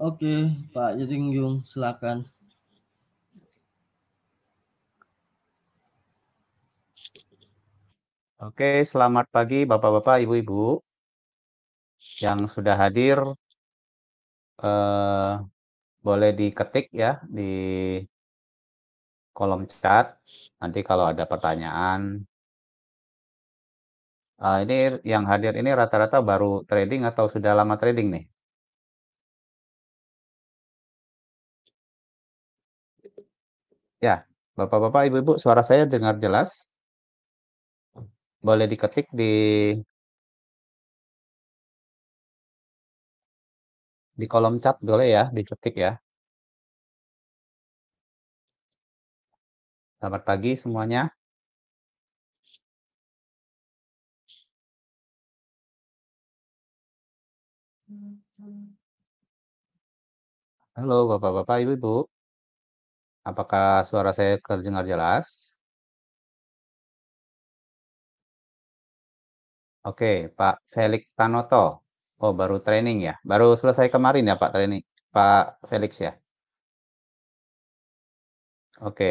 Oke, Pak Jering Yung, silakan. Oke, selamat pagi Bapak-bapak, Ibu-ibu yang sudah hadir. Eh, boleh diketik ya di kolom chat. Nanti kalau ada pertanyaan. Eh, ini yang hadir ini rata-rata baru trading atau sudah lama trading nih? Ya, Bapak-bapak, Ibu-ibu, suara saya dengar jelas? Boleh diketik di di kolom chat boleh ya, diketik ya. Selamat pagi semuanya. Halo Bapak-bapak, Ibu-ibu. Apakah suara saya terdengar jelas? Oke, Pak Felix Panoto. Oh, baru training ya? Baru selesai kemarin ya, Pak training. Pak Felix ya? Oke.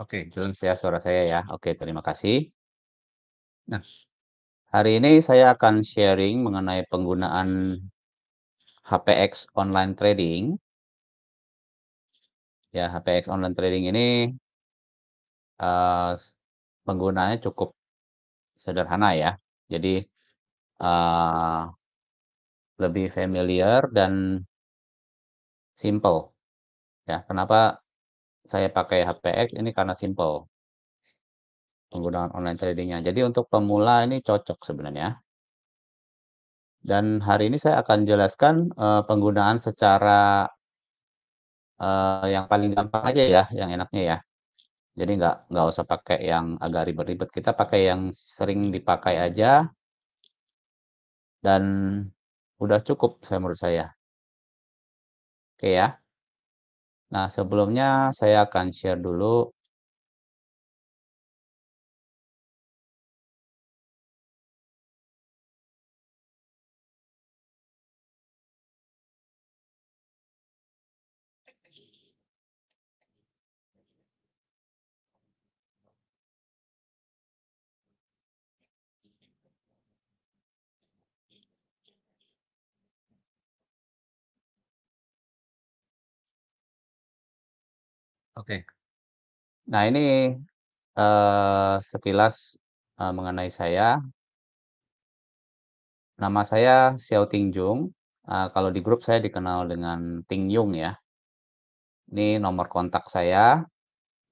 Oke, jelas ya suara saya ya. Oke, terima kasih. Nah, Hari ini saya akan sharing mengenai penggunaan HPX online trading. Ya, HPX online trading ini uh, penggunaannya cukup sederhana ya. Jadi uh, lebih familiar dan simple. Ya, kenapa saya pakai HPX ini karena simple penggunaan online tradingnya. Jadi untuk pemula ini cocok sebenarnya. Dan hari ini saya akan jelaskan uh, penggunaan secara uh, yang paling gampang aja ya, yang enaknya ya. Jadi nggak nggak usah pakai yang agak ribet-ribet. Kita pakai yang sering dipakai aja. Dan udah cukup saya menurut saya. Oke ya. Nah sebelumnya saya akan share dulu Oke. Nah ini, uh, sekilas, uh, mengenai saya. Nama saya Xiao Ting Jung, eh, kalau di grup saya dikenal dengan Ting Yung ya. Ini nomor kontak saya,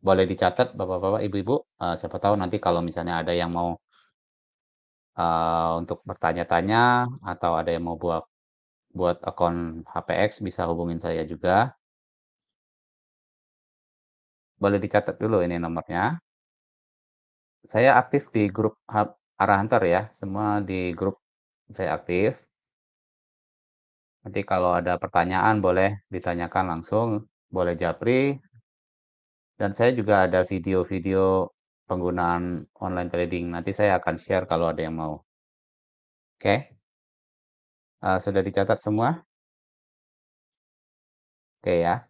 boleh dicatat Bapak-bapak, Ibu-ibu, Uh, siapa tahu nanti kalau misalnya ada yang mau uh, untuk bertanya-tanya atau ada yang mau buat buat akun HPX bisa hubungin saya juga boleh dicatat dulu ini nomornya. Saya aktif di grup Arah Hunter ya, semua di grup saya aktif. Nanti kalau ada pertanyaan boleh ditanyakan langsung, boleh japri. Dan saya juga ada video-video penggunaan online trading. Nanti saya akan share kalau ada yang mau. Oke. Okay. Uh, eh, sudah dicatat semua? Oke okay, ya.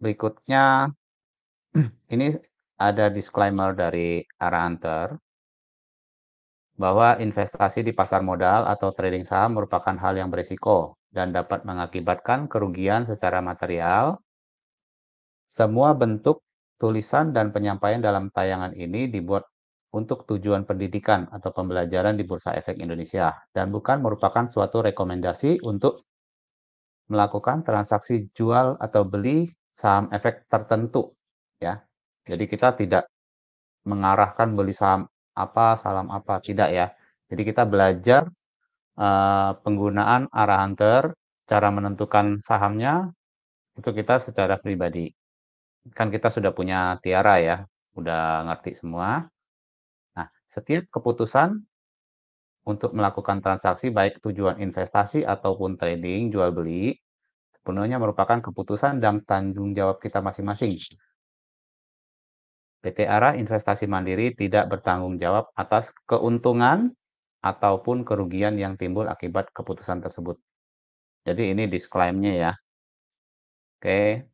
Berikutnya, ini ada disclaimer dari Aranter bahwa investasi di pasar modal atau trading saham merupakan hal yang berisiko dan dapat mengakibatkan kerugian secara material. Semua bentuk tulisan dan penyampaian dalam tayangan ini dibuat untuk tujuan pendidikan atau pembelajaran di Bursa Efek Indonesia dan bukan merupakan suatu rekomendasi untuk melakukan transaksi jual atau beli saham efek tertentu ya. Jadi kita tidak mengarahkan beli saham apa, saham apa, tidak ya. Jadi kita belajar uh, penggunaan arah hunter, cara menentukan sahamnya itu kita secara pribadi. Kan kita sudah punya tiara ya, udah ngerti semua. Nah, setiap keputusan untuk melakukan transaksi baik tujuan investasi ataupun trading jual beli sepenuhnya merupakan keputusan dan tanggung jawab kita masing-masing. PT Ara Investasi Mandiri tidak bertanggung jawab atas keuntungan ataupun kerugian yang timbul akibat keputusan tersebut. Jadi ini disclaimer-nya ya. Oke,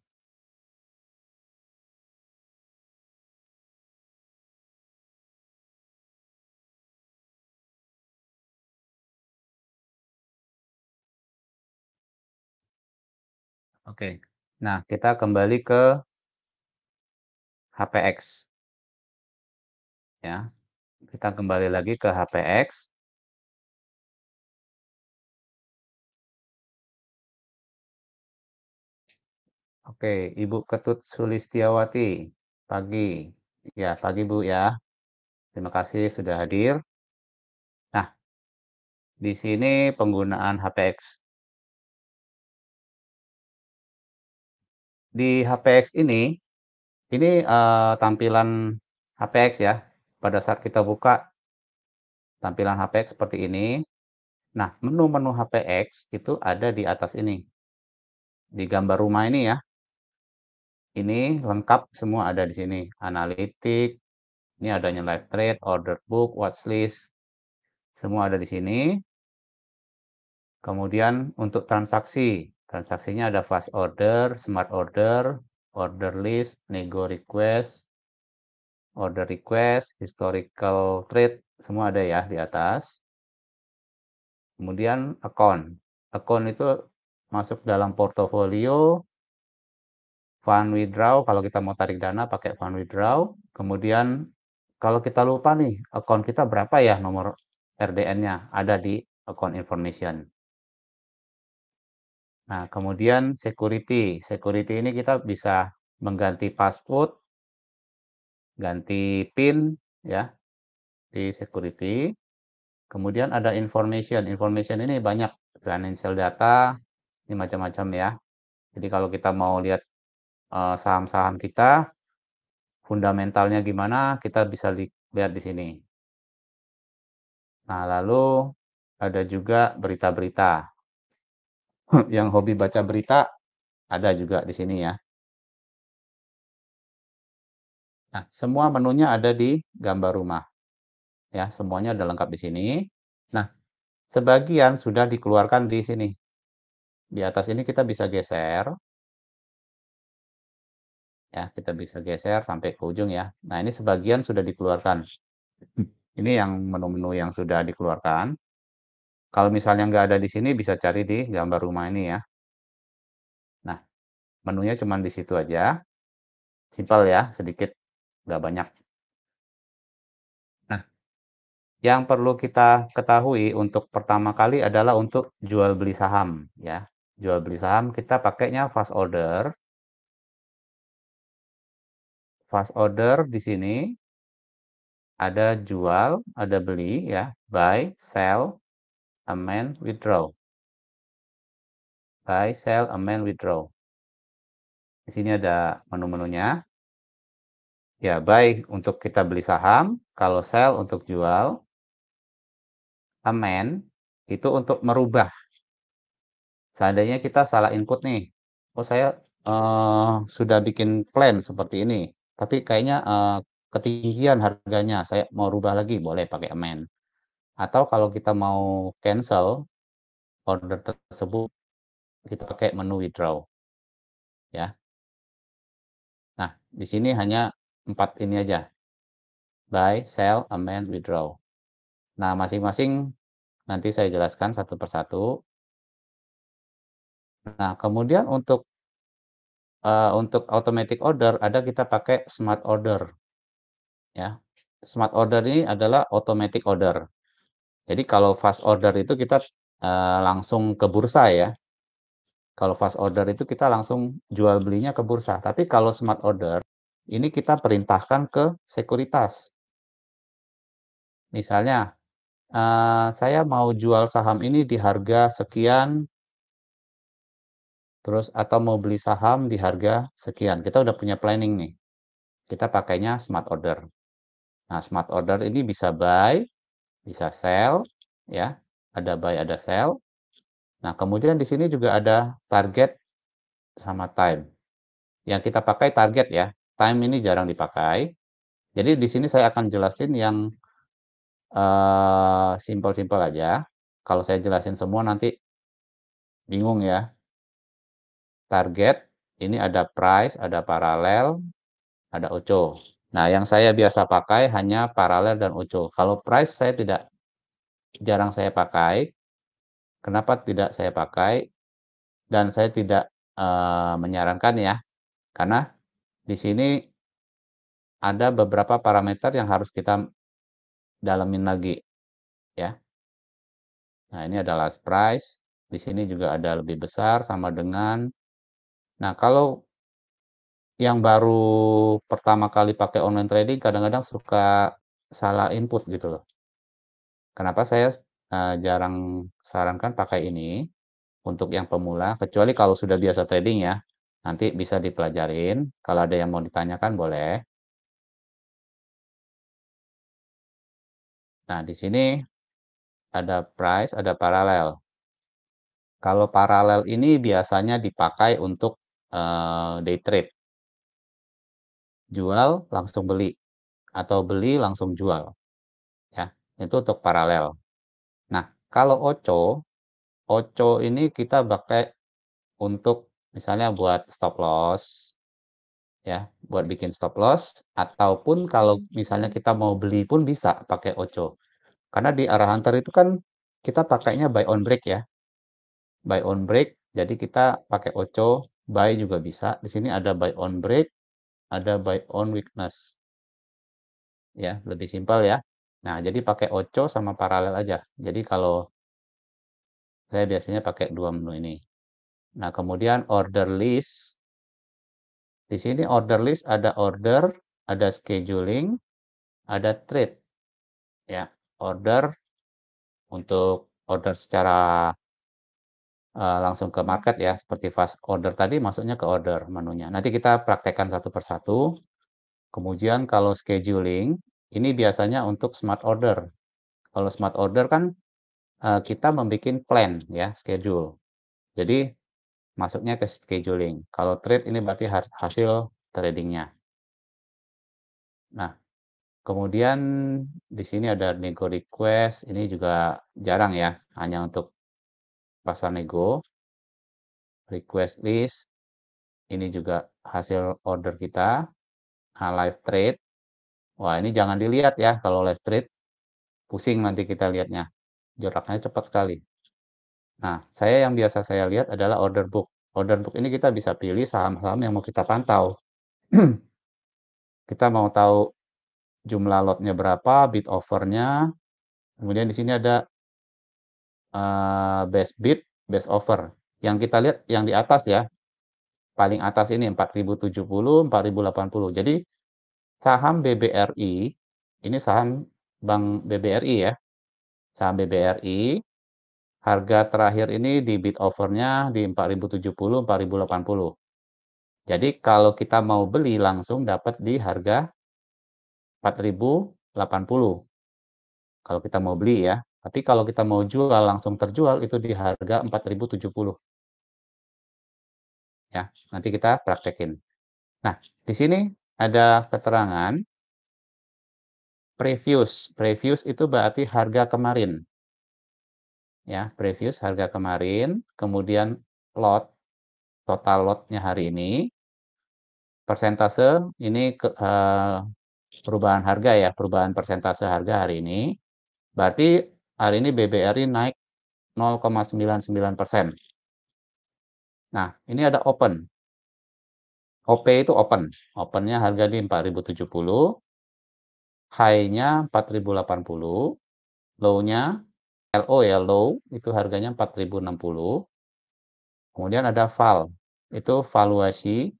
Oke. Nah, kita kembali ke HPX. Ya. Kita kembali lagi ke HPX. Oke, Ibu Ketut Sulistiawati. Pagi. Ya, pagi Bu ya. Terima kasih sudah hadir. Nah, di sini penggunaan HPX di HPX ini, ini uh, tampilan HPX ya. Pada saat kita buka tampilan HPX seperti ini. Nah, menu-menu HPX itu ada di atas ini. Di gambar rumah ini ya. Ini lengkap semua ada di sini. Analitik, ini adanya live trade, order book, watchlist, semua ada di sini. Kemudian untuk transaksi, Transaksinya ada fast order, smart order, order list, nego request, order request, historical trade, semua ada ya di atas. Kemudian account. Account itu masuk dalam portofolio, fund withdraw, kalau kita mau tarik dana pakai fund withdraw. Kemudian kalau kita lupa nih, account kita berapa ya nomor RDN-nya ada di account information. Nah, kemudian security. Security ini kita bisa mengganti password, ganti PIN ya di security. Kemudian ada information. Information ini banyak financial data, ini macam-macam ya. Jadi kalau kita mau lihat eh, saham-saham uh, kita, fundamentalnya gimana, kita bisa lihat di sini. Nah, lalu ada juga berita-berita. Hmm. yang hobi baca berita ada juga di sini ya. Nah, semua menunya ada di gambar rumah. Ya, semuanya udah lengkap di sini. Nah, sebagian sudah dikeluarkan di sini. Di atas ini kita bisa geser. Ya, kita bisa geser sampai ke ujung ya. Nah, ini sebagian sudah dikeluarkan. Hmm, ini yang menu-menu yang sudah dikeluarkan. Kalau misalnya nggak ada di sini, bisa cari di gambar rumah ini ya. Nah, menunya cuma di situ aja. Simple ya, sedikit, nggak banyak. Nah, yang perlu kita ketahui untuk pertama kali adalah untuk jual beli saham ya. Jual beli saham kita pakainya fast order. Fast order di sini ada jual, ada beli ya, buy, sell, amend, withdraw. Buy, sell, amend, withdraw. Di sini ada menu-menunya. Ya, baik, untuk kita beli saham, kalau sell untuk jual. Amend itu untuk merubah. Seandainya kita salah input nih. Oh, saya uh, sudah bikin plan seperti ini, tapi kayaknya uh, ketinggian harganya, saya mau rubah lagi, boleh pakai amend. Atau kalau kita mau cancel order tersebut, kita pakai menu withdraw. Ya. Nah, di sini hanya empat ini aja. Buy, sell, amend, withdraw. Nah, masing-masing nanti saya jelaskan satu persatu. Nah, kemudian untuk uh, untuk automatic order ada kita pakai smart order. Ya. Smart order ini adalah automatic order. Jadi kalau fast order itu kita uh, langsung ke bursa ya. Kalau fast order itu kita langsung jual belinya ke bursa. Tapi kalau smart order ini kita perintahkan ke sekuritas. Misalnya uh, saya mau jual saham ini di harga sekian terus atau mau beli saham di harga sekian. Kita udah punya planning nih. Kita pakainya smart order. Nah, smart order ini bisa buy, bisa sell, ya, ada buy, ada sell. Nah, kemudian di sini juga ada target sama time. Yang kita pakai target ya. Time ini jarang dipakai. Jadi di sini saya akan jelasin yang uh, eh, simple simpel aja. Kalau saya jelasin semua nanti bingung ya. Target ini ada price, ada paralel, ada oco. Nah, yang saya biasa pakai hanya paralel dan ucu. Kalau price saya tidak jarang saya pakai. Kenapa tidak saya pakai? Dan saya tidak uh, menyarankan ya, karena di sini ada beberapa parameter yang harus kita dalamin lagi, ya. Nah, ini adalah price. Di sini juga ada lebih besar sama dengan. Nah, kalau yang baru pertama kali pakai online trading kadang-kadang suka salah input gitu loh. Kenapa saya uh, jarang sarankan pakai ini untuk yang pemula, kecuali kalau sudah biasa trading ya, nanti bisa dipelajarin. Kalau ada yang mau ditanyakan boleh. Nah, di sini ada price, ada paralel. Kalau paralel ini biasanya dipakai untuk uh, day trade jual langsung beli atau beli langsung jual. Ya, itu untuk paralel. Nah, kalau oco, oco ini kita pakai untuk misalnya buat stop loss ya, buat bikin stop loss ataupun kalau hmm. misalnya kita mau beli pun bisa pakai oco. Karena di arah hunter itu kan kita pakainya buy on break ya. Buy on break, jadi kita pakai oco, buy juga bisa. Di sini ada buy on break, ada by own weakness. Ya, lebih simpel ya. Nah, jadi pakai oco sama paralel aja. Jadi kalau saya biasanya pakai dua menu ini. Nah, kemudian order list. Di sini order list ada order, ada scheduling, ada trade. Ya, order untuk order secara Eh, langsung ke market ya, seperti fast order tadi masuknya ke order menunya. Nanti kita praktekkan satu persatu. Kemudian kalau scheduling, ini biasanya untuk smart order. Kalau smart order kan eh, kita membuat plan ya, schedule. Jadi masuknya ke scheduling. Kalau trade ini berarti hasil tradingnya. Nah, kemudian di sini ada nego request, ini juga jarang ya, hanya untuk pasar nego, request list, ini juga hasil order kita, nah, live trade, wah ini jangan dilihat ya kalau live trade, pusing nanti kita lihatnya, jaraknya cepat sekali. Nah, saya yang biasa saya lihat adalah order book. Order book ini kita bisa pilih saham-saham yang mau kita pantau. kita mau tahu jumlah lotnya berapa, bid offernya, kemudian di sini ada uh, eh, best bid, Best offer. Yang kita lihat yang di atas ya, paling atas ini 4070, 4080. Jadi saham BBRI, ini saham Bank BBRI ya, saham BBRI, harga terakhir ini di bid offernya di 4070, 4080. Jadi kalau kita mau beli langsung dapat di harga 4080. Kalau kita mau beli ya, tapi kalau kita mau jual langsung terjual itu di harga 4070. Ya, nanti kita praktekin. Nah, di sini ada keterangan previous. Previous itu berarti harga kemarin. Ya, previous harga kemarin, kemudian lot total lotnya hari ini. Persentase ini ke, uh, perubahan harga ya, perubahan persentase harga hari ini. Berarti hari ini BBRI naik 0,99 persen. Nah, ini ada open. OP itu open. Opennya harga di 4070, high-nya 4080, low-nya LO ya low itu harganya 4060. Kemudian ada val itu valuasi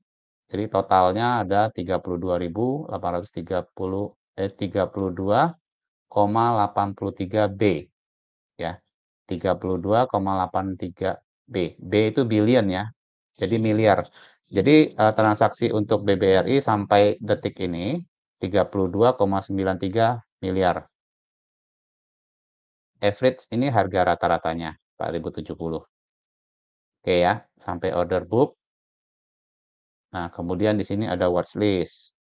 jadi totalnya ada 32.830 eh 32,83 B. 32,83 B. B itu billion ya. Jadi miliar. Jadi uh, transaksi untuk BBRI sampai detik ini 32,93 miliar. Average ini harga rata-ratanya 4070. Oke ya, sampai order book. Nah, kemudian di sini ada watch list.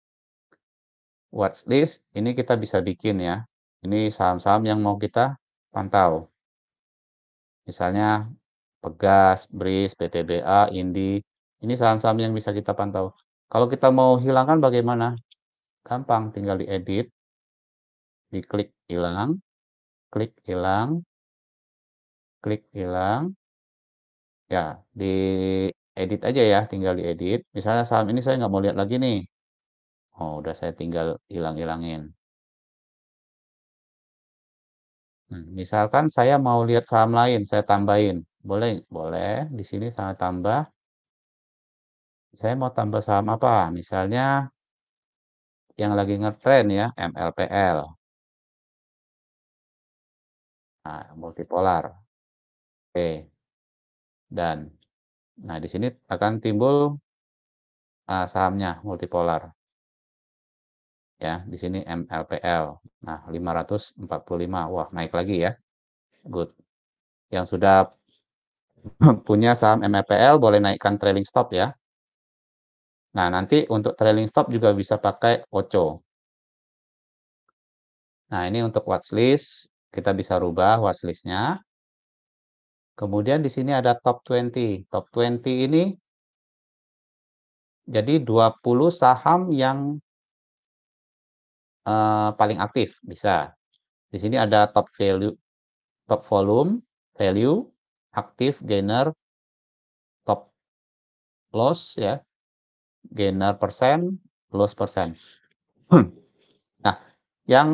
Watch list ini kita bisa bikin ya. Ini saham-saham yang mau kita pantau. Misalnya Pegas, BRIS, PTBA, INDI. Ini saham-saham yang bisa kita pantau. Kalau kita mau hilangkan bagaimana? Gampang, tinggal diedit, diklik hilang, klik hilang, klik hilang. Ya, di edit aja ya, tinggal diedit. Misalnya saham ini saya nggak mau lihat lagi nih. Oh, udah saya tinggal hilang-hilangin. Hmm, misalkan saya mau lihat saham lain, saya tambahin. Boleh? Boleh. Di sini saya tambah. Saya mau tambah saham apa? Misalnya yang lagi ngetrend ya, MLPL. Nah, multipolar. Oke. Dan nah di sini akan timbul uh, sahamnya multipolar ya di sini MLPL. Nah, 545. Wah, naik lagi ya. Good. Yang sudah punya saham MLPL boleh naikkan trailing stop ya. Nah, nanti untuk trailing stop juga bisa pakai OCO. Nah, ini untuk watchlist, kita bisa rubah watchlistnya. Kemudian di sini ada top 20. Top 20 ini jadi 20 saham yang Eh, paling aktif bisa. Di sini ada top value, top volume, value, aktif, gainer, top loss ya, gainer persen, loss persen. Hmm. Nah, yang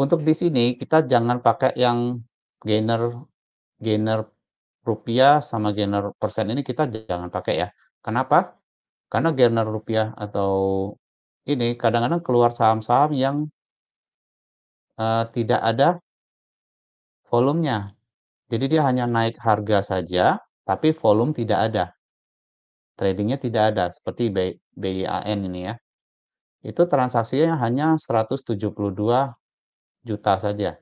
untuk di sini kita jangan pakai yang gainer gainer rupiah sama gainer persen ini kita jangan pakai ya. Kenapa? Karena gainer rupiah atau ini kadang-kadang keluar saham-saham yang uh, tidak ada volumenya. Jadi dia hanya naik harga saja, tapi volume tidak ada. Tradingnya tidak ada, seperti BIAN ini ya. Itu transaksinya hanya 172 juta saja.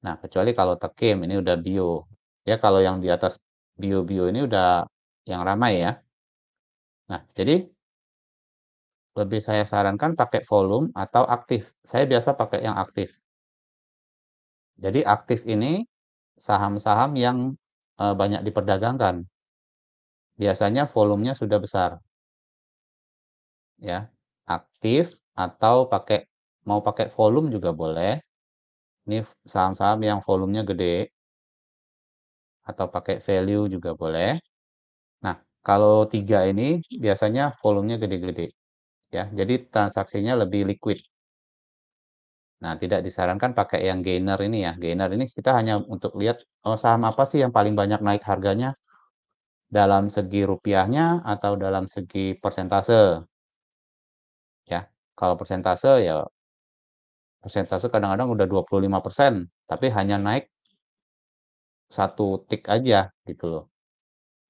Nah, kecuali kalau tekim, ini udah bio. Ya, kalau yang di atas bio-bio ini udah yang ramai ya. Nah, jadi lebih saya sarankan pakai volume atau aktif. Saya biasa pakai yang aktif. Jadi aktif ini saham-saham yang eh, banyak diperdagangkan. Biasanya volumenya sudah besar. Ya, aktif atau pakai mau pakai volume juga boleh. Ini saham-saham yang volumenya gede atau pakai value juga boleh. Nah, kalau tiga ini biasanya volumenya gede-gede ya jadi transaksinya lebih liquid nah tidak disarankan pakai yang gainer ini ya gainer ini kita hanya untuk lihat oh, saham apa sih yang paling banyak naik harganya dalam segi rupiahnya atau dalam segi persentase ya kalau persentase ya persentase kadang-kadang udah 25% tapi hanya naik satu tik aja gitu loh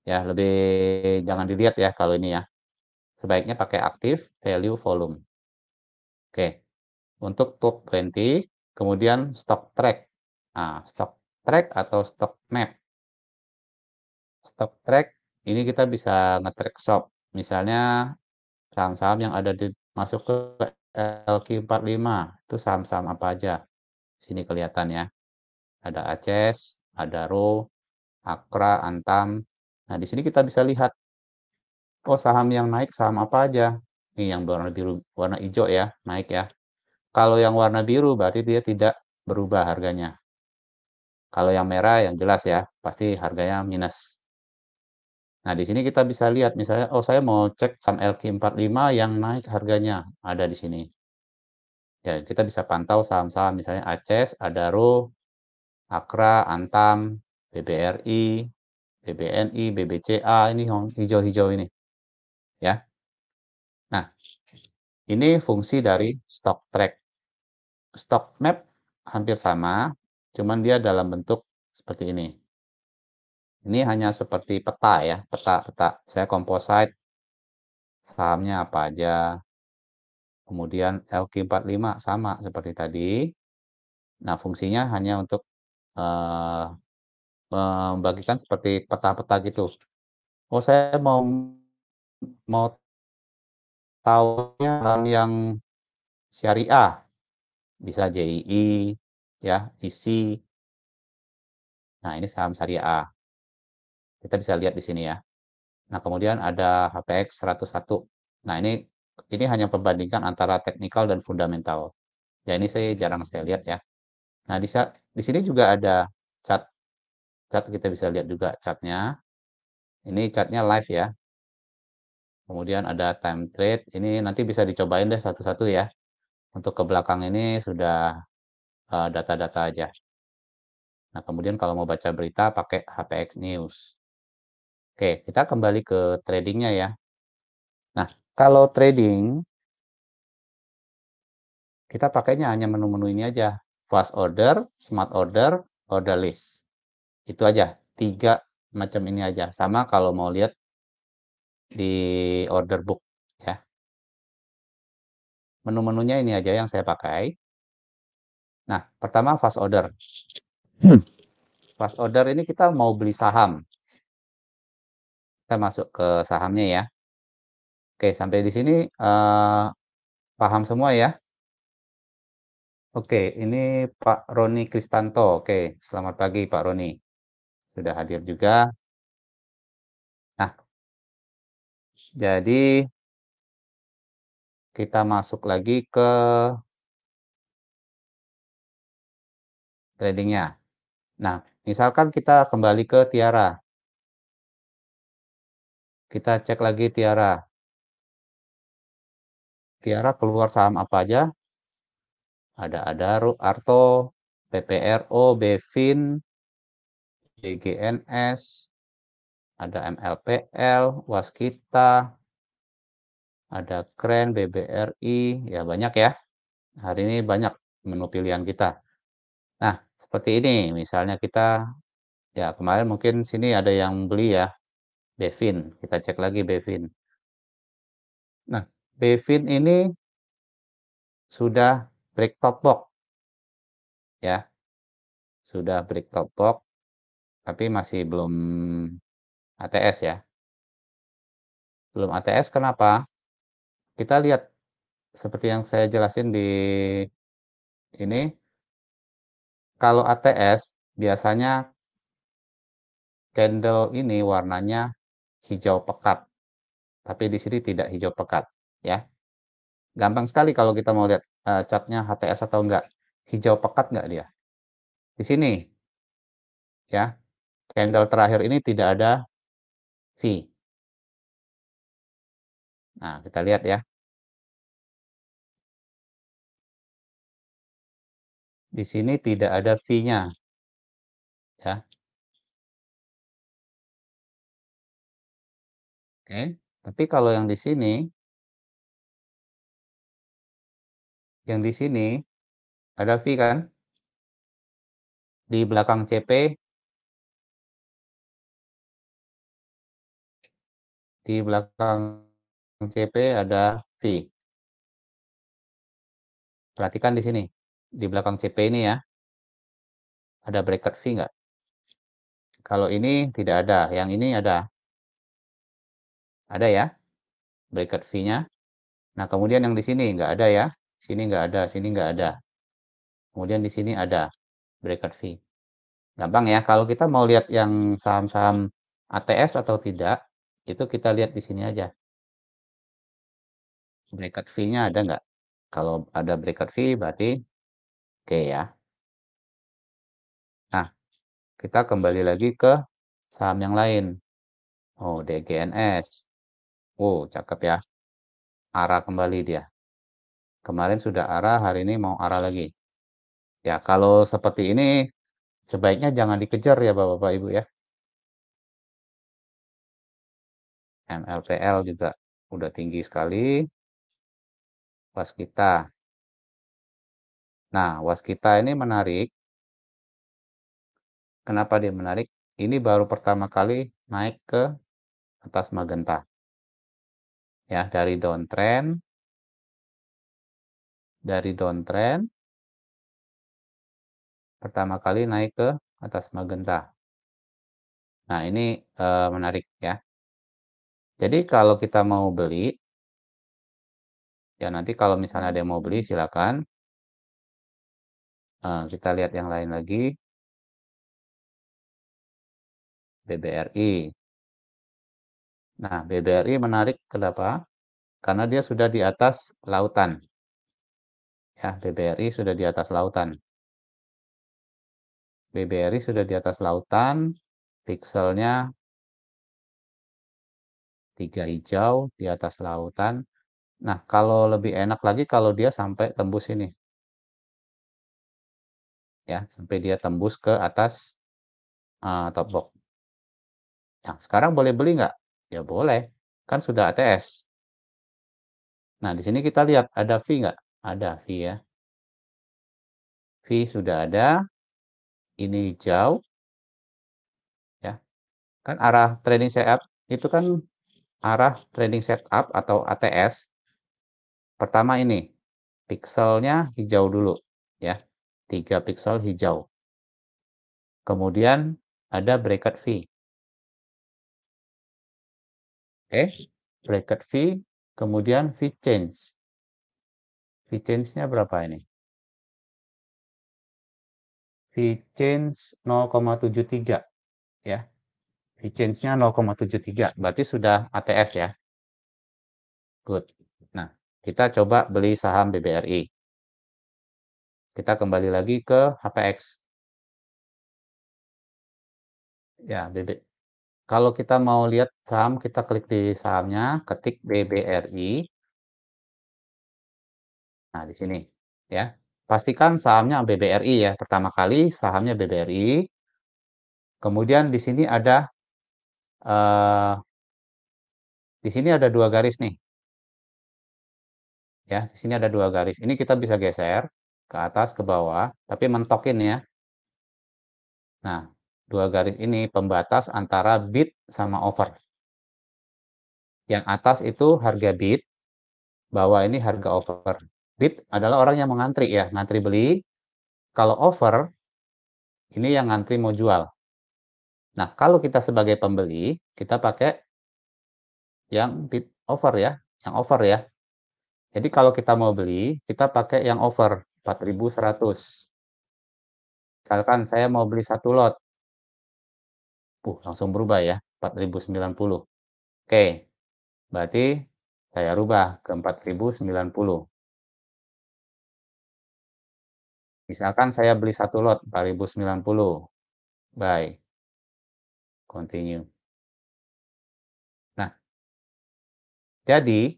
ya lebih jangan dilihat ya kalau ini ya sebaiknya pakai aktif value volume. Oke, untuk top 20, kemudian stock track. Nah, stock track atau stock map. Stock track ini kita bisa ngetrack shop. Misalnya saham-saham yang ada di masuk ke LQ45 itu saham-saham apa aja? Sini kelihatan ya. Ada ACES, ada RO, Akra, Antam. Nah, di sini kita bisa lihat oh saham yang naik saham apa aja. Ini yang warna biru, warna hijau ya, naik ya. Kalau yang warna biru berarti dia tidak berubah harganya. Kalau yang merah yang jelas ya, pasti harganya minus. Nah, di sini kita bisa lihat misalnya, oh saya mau cek saham LQ45 yang naik harganya ada di sini. Ya, kita bisa pantau saham-saham misalnya ACES, Adaro, Akra, Antam, BBRI, BBNI, BBCA, ini hijau-hijau ini ya. Nah, ini fungsi dari stock track. Stock map hampir sama, cuman dia dalam bentuk seperti ini. Ini hanya seperti peta ya, peta-peta. Saya composite sahamnya apa aja. Kemudian LQ45 sama seperti tadi. Nah, fungsinya hanya untuk uh, membagikan seperti peta-peta gitu. Oh, saya mau mau tahunya orang yang syariah bisa JII ya isi nah ini saham syariah kita bisa lihat di sini ya nah kemudian ada HPX 101 nah ini ini hanya perbandingan antara teknikal dan fundamental ya ini saya jarang saya lihat ya nah di, di sini juga ada cat cat kita bisa lihat juga catnya ini catnya live ya Kemudian ada time trade. Ini nanti bisa dicobain deh satu-satu ya. Untuk ke belakang ini sudah eh, data-data aja. Nah, kemudian kalau mau baca berita pakai HPX News. Oke, kita kembali ke tradingnya ya. Nah, kalau trading, kita pakainya hanya menu-menu ini aja. Fast order, smart order, order list. Itu aja, tiga macam ini aja. Sama kalau mau lihat di order book ya. Menu-menunya ini aja yang saya pakai. Nah, pertama fast order. Hmm. Fast order ini kita mau beli saham. Kita masuk ke sahamnya ya. Oke, sampai di sini uh, paham semua ya. Oke, ini Pak Roni Kristanto. Oke, selamat pagi Pak Roni. Sudah hadir juga. Jadi kita masuk lagi ke tradingnya. Nah, misalkan kita kembali ke Tiara. Kita cek lagi Tiara. Tiara keluar saham apa aja? Ada Adaro, Arto, PPRO, Bevin, DGNS, ada MLPL, Waskita, ada Kren, BBRI, ya banyak ya. Hari ini banyak menu pilihan kita. Nah, seperti ini misalnya kita ya kemarin mungkin sini ada yang beli ya. Bevin, kita cek lagi Bevin. Nah, Bevin ini sudah break top box. Ya. Sudah break top box tapi masih belum ATS ya. Belum ATS kenapa? Kita lihat seperti yang saya jelasin di ini kalau ATS biasanya candle ini warnanya hijau pekat. Tapi di sini tidak hijau pekat ya. Gampang sekali kalau kita mau lihat uh, catnya HTS atau enggak. Hijau pekat enggak dia? Di sini. Ya. Candle terakhir ini tidak ada V. Nah, kita lihat ya. Di sini tidak ada V-nya. Ya. Oke, tapi kalau yang di sini yang di sini ada V kan? Di belakang CP di belakang CP ada V. Perhatikan di sini, di belakang CP ini ya, ada bracket V nggak? Kalau ini tidak ada, yang ini ada. Ada ya, bracket V-nya. Nah, kemudian yang di sini nggak ada ya, sini nggak ada, sini nggak ada. Kemudian di sini ada bracket V. Gampang ya, kalau kita mau lihat yang saham-saham ATS atau tidak, itu kita lihat di sini aja. Breakout fee-nya ada nggak? Kalau ada breakout fee berarti oke okay ya. Nah, kita kembali lagi ke saham yang lain. Oh, DGNS. Oh, cakep ya. Arah kembali dia. Kemarin sudah arah, hari ini mau arah lagi. Ya, kalau seperti ini, sebaiknya jangan dikejar ya Bapak-Bapak Ibu ya. MLPL juga udah tinggi sekali. Waskita. Nah, waskita ini menarik. Kenapa dia menarik? Ini baru pertama kali naik ke atas magenta. Ya, dari downtrend dari downtrend pertama kali naik ke atas magenta. Nah, ini e, menarik ya. Jadi kalau kita mau beli, ya nanti kalau misalnya ada yang mau beli silakan. Nah, kita lihat yang lain lagi. BBRI. Nah, BBRI menarik kenapa? Karena dia sudah di atas lautan. Ya, BBRI sudah di atas lautan. BBRI sudah di atas lautan, pikselnya tiga hijau di atas lautan. Nah, kalau lebih enak lagi kalau dia sampai tembus ini. Ya, sampai dia tembus ke atas uh, top box. Yang sekarang boleh beli nggak? Ya boleh, kan sudah ATS. Nah, di sini kita lihat ada fee nggak? Ada fee ya. Fee sudah ada. Ini hijau. Ya. Kan arah trading setup itu kan arah trading setup atau ATS, pertama ini, pixelnya hijau dulu ya. 3 pixel hijau. Kemudian ada bracket V. Oke, bracket V, kemudian V change. V change-nya berapa ini? V change 0,73 ya exchange-nya 0,73, berarti sudah ATS ya. Good. Nah, kita coba beli saham BBRI. Kita kembali lagi ke HPX. Ya, BB. Kalau kita mau lihat saham, kita klik di sahamnya, ketik BBRI. Nah, di sini ya. Pastikan sahamnya BBRI ya. Pertama kali sahamnya BBRI. Kemudian di sini ada uh, di sini ada dua garis nih. Ya, di sini ada dua garis. Ini kita bisa geser ke atas, ke bawah, tapi mentokin ya. Nah, dua garis ini pembatas antara bid sama over. Yang atas itu harga bid, bawah ini harga over. Bid adalah orang yang mengantri ya, ngantri beli. Kalau over, ini yang ngantri mau jual. Nah, kalau kita sebagai pembeli, kita pakai yang bid over ya, yang over ya. Jadi kalau kita mau beli, kita pakai yang over 4100. Misalkan saya mau beli satu lot. Uh, langsung berubah ya, 4090. Oke. Berarti saya rubah ke 4090. Misalkan saya beli satu lot 4090. Baik continue. Nah, jadi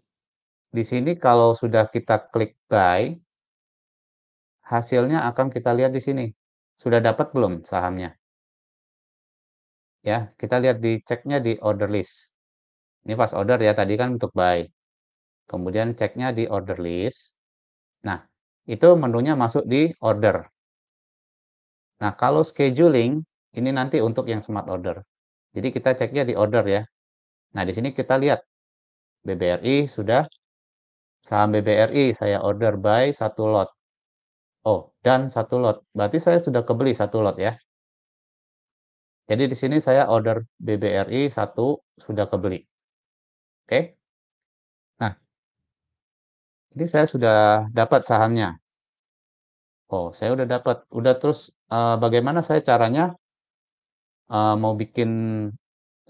di sini kalau sudah kita klik buy, hasilnya akan kita lihat di sini. Sudah dapat belum sahamnya? Ya, kita lihat di ceknya di order list. Ini pas order ya, tadi kan untuk buy. Kemudian ceknya di order list. Nah, itu menunya masuk di order. Nah, kalau scheduling, ini nanti untuk yang smart order. Jadi kita ceknya di order ya. Nah, di sini kita lihat BBRI sudah saham BBRI saya order buy satu lot. Oh, dan satu lot. Berarti saya sudah kebeli satu lot ya. Jadi di sini saya order BBRI satu sudah kebeli. Oke. Nah. Ini saya sudah dapat sahamnya. Oh, saya udah dapat. Udah terus uh, bagaimana saya caranya uh, mau bikin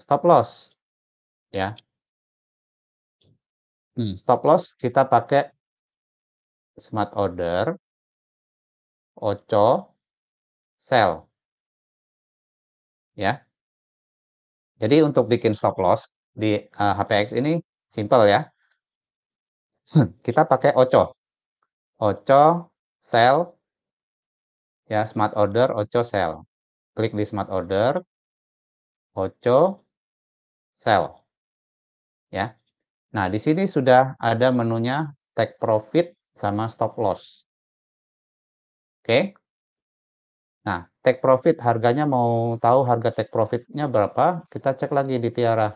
stop loss, ya. hmm, stop loss kita pakai smart order oco, sell. Ya. Jadi untuk bikin stop loss di, uh, eh, HPX ini simple ya. Kita pakai oco. Oco, sell ya smart order, oco, sell. Klik di smart order. Oco Sell. Ya. Nah, di sini sudah ada menunya take profit sama stop loss. Oke. Nah, take profit harganya mau tahu harga take profitnya berapa? Kita cek lagi di Tiara.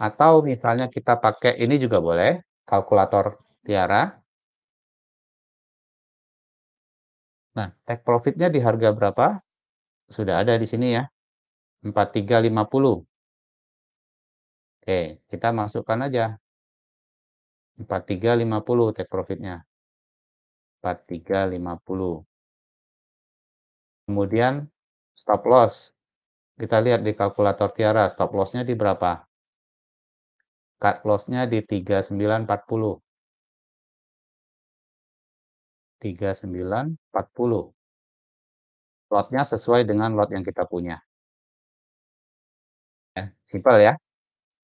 Atau misalnya kita pakai ini juga boleh, kalkulator Tiara. Nah, take profitnya di harga berapa? Sudah ada di sini ya. 4350. Oke, kita masukkan aja. 4350 take profitnya. 4350. Kemudian stop loss. Kita lihat di kalkulator Tiara, stop lossnya di berapa? Cut lossnya di 3940. 3940. Lotnya sesuai dengan lot yang kita punya. Ya, simpel ya.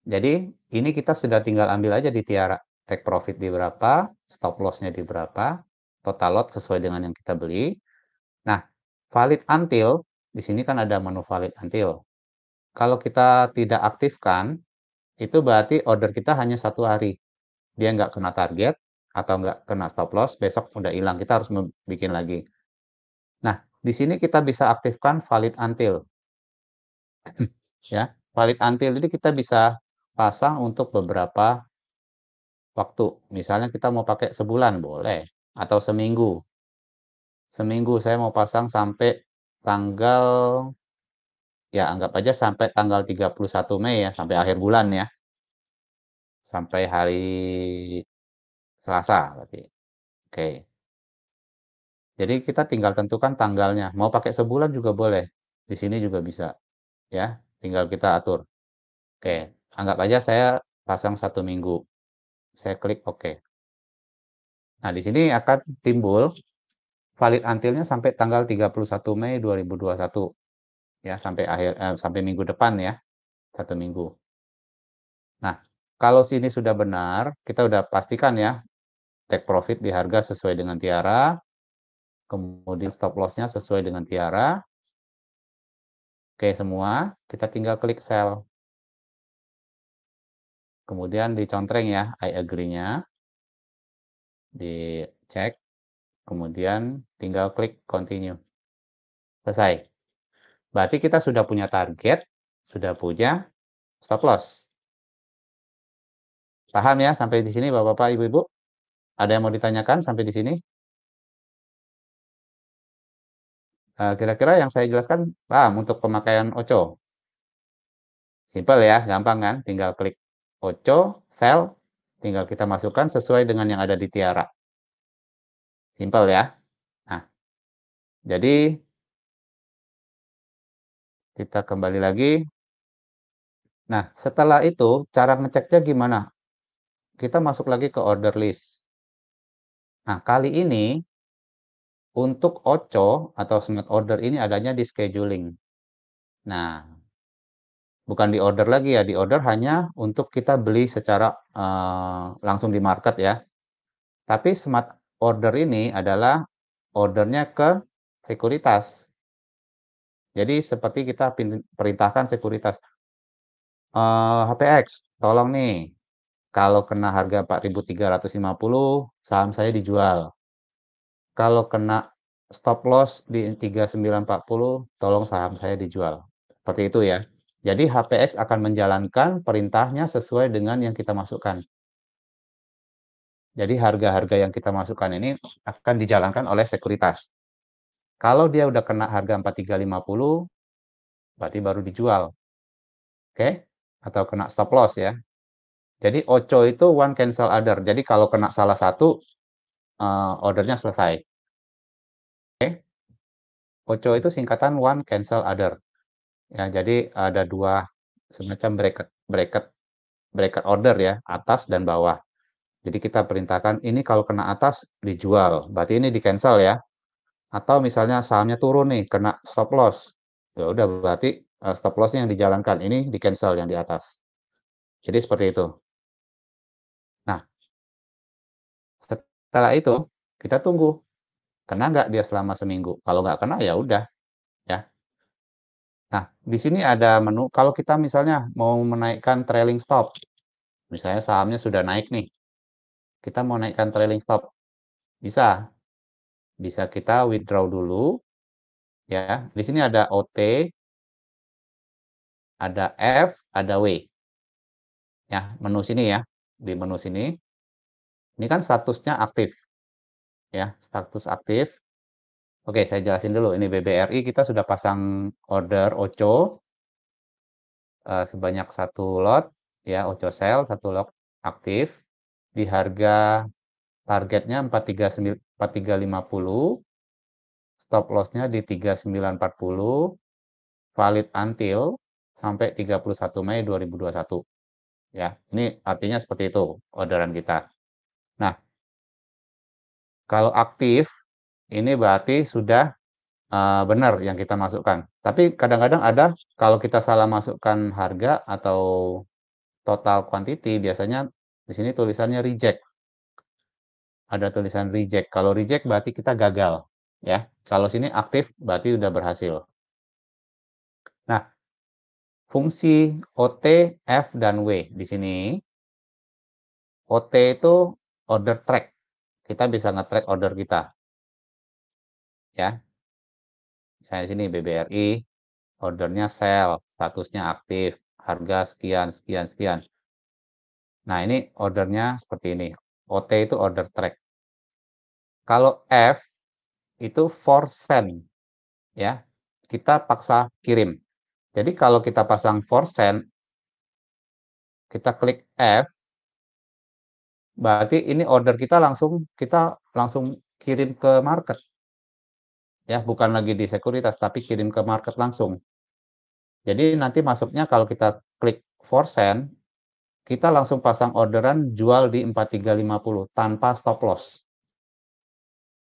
Jadi ini kita sudah tinggal ambil aja di tiara. Take profit di berapa, stop loss-nya di berapa, total lot sesuai dengan yang kita beli. Nah, valid until, di sini kan ada menu valid until. Kalau kita tidak aktifkan, itu berarti order kita hanya satu hari. Dia nggak kena target atau nggak kena stop loss, besok udah hilang. Kita harus bikin lagi. Nah, di sini kita bisa aktifkan valid until. ya, valid until jadi kita bisa pasang untuk beberapa waktu. Misalnya kita mau pakai sebulan boleh atau seminggu. Seminggu saya mau pasang sampai tanggal ya anggap aja sampai tanggal 31 Mei ya, sampai akhir bulan ya. Sampai hari Selasa berarti. Oke. Jadi kita tinggal tentukan tanggalnya. Mau pakai sebulan juga boleh. Di sini juga bisa. Ya tinggal kita atur. Oke, anggap aja saya pasang satu minggu. Saya klik oke, Nah, di sini akan timbul valid antilnya sampai tanggal 31 Mei 2021. Ya, sampai akhir eh, sampai minggu depan ya. Satu minggu. Nah, kalau sini sudah benar, kita sudah pastikan ya take profit di harga sesuai dengan tiara, kemudian stop loss-nya sesuai dengan tiara, Oke semua, kita tinggal klik sell. Kemudian dicontreng ya, I agree-nya. Dicek. Kemudian tinggal klik continue. Selesai. Berarti kita sudah punya target, sudah punya stop loss. Paham ya sampai di sini Bapak-Bapak, Ibu-Ibu? Ada yang mau ditanyakan sampai di sini? Eh, kira-kira yang saya jelaskan paham untuk pemakaian OCO. Simple ya, gampang kan? Tinggal klik OCO, sell, tinggal kita masukkan sesuai dengan yang ada di tiara. Simple ya. Nah, jadi kita kembali lagi. Nah, setelah itu cara ngeceknya gimana? Kita masuk lagi ke order list. Nah, kali ini untuk OCO atau smart order ini adanya di scheduling. Nah, bukan di order lagi ya, di order hanya untuk kita beli secara uh, langsung di market ya. Tapi smart order ini adalah ordernya ke sekuritas. Jadi seperti kita perintahkan sekuritas, uh, eh, HPX, tolong nih, kalau kena harga 4.350, saham saya dijual kalau kena stop loss di 3940 tolong saham saya dijual. Seperti itu ya. Jadi HPX akan menjalankan perintahnya sesuai dengan yang kita masukkan. Jadi harga-harga yang kita masukkan ini akan dijalankan oleh sekuritas. Kalau dia udah kena harga 4350 berarti baru dijual. Oke? Okay? Atau kena stop loss ya. Jadi OCO itu one cancel order. Jadi kalau kena salah satu uh, ordernya selesai. OCO itu singkatan one cancel other. Ya, jadi ada dua semacam bracket bracket bracket order ya, atas dan bawah. Jadi kita perintahkan ini kalau kena atas dijual, berarti ini di cancel ya. Atau misalnya sahamnya turun nih, kena stop loss. Ya udah berarti eh, stop loss yang dijalankan, ini di cancel yang di atas. Jadi seperti itu. Nah, setelah itu kita tunggu Kena nggak dia selama seminggu? Kalau nggak kena ya udah, ya. Nah, di sini ada menu. Kalau kita misalnya mau menaikkan trailing stop, misalnya sahamnya sudah naik nih, kita mau naikkan trailing stop, bisa, bisa kita withdraw dulu, ya. Di sini ada OT, ada F, ada W. Ya, menu sini ya, di menu sini. Ini kan statusnya aktif ya, status aktif. Oke, saya jelasin dulu. Ini BBRI kita sudah pasang order OCO uh, eh, sebanyak satu lot, ya OCO sell satu lot aktif di harga targetnya 4350, stop lossnya di 3940, valid until sampai 31 Mei 2021. Ya, ini artinya seperti itu orderan kita. Kalau aktif, ini berarti sudah uh, benar yang kita masukkan. Tapi kadang-kadang ada kalau kita salah masukkan harga atau total quantity, biasanya di sini tulisannya reject. Ada tulisan reject. Kalau reject berarti kita gagal, ya. Kalau sini aktif berarti sudah berhasil. Nah, fungsi OT, F dan W di sini. OT itu order track kita bisa nge-track order kita. Ya. Saya sini BBRI, ordernya sell, statusnya aktif, harga sekian, sekian, sekian. Nah, ini ordernya seperti ini. OT itu order track. Kalau F itu for send. Ya, kita paksa kirim. Jadi kalau kita pasang for send, kita klik F, berarti ini order kita langsung kita langsung kirim ke market ya bukan lagi di sekuritas tapi kirim ke market langsung jadi nanti masuknya kalau kita klik for send kita langsung pasang orderan jual di 4350 tanpa stop loss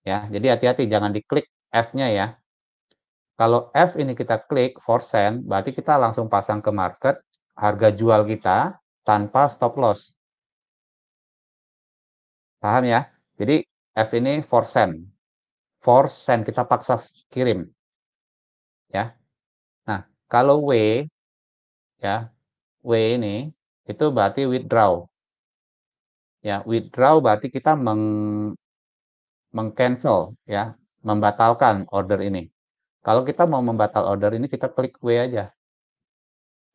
ya jadi hati-hati jangan diklik F-nya ya kalau F ini kita klik for send berarti kita langsung pasang ke market harga jual kita tanpa stop loss Paham ya? Jadi F ini for send. For send kita paksa kirim. Ya. Nah, kalau W ya, W ini itu berarti withdraw. Ya, withdraw berarti kita meng mengcancel ya, membatalkan order ini. Kalau kita mau membatalkan order ini kita klik W aja.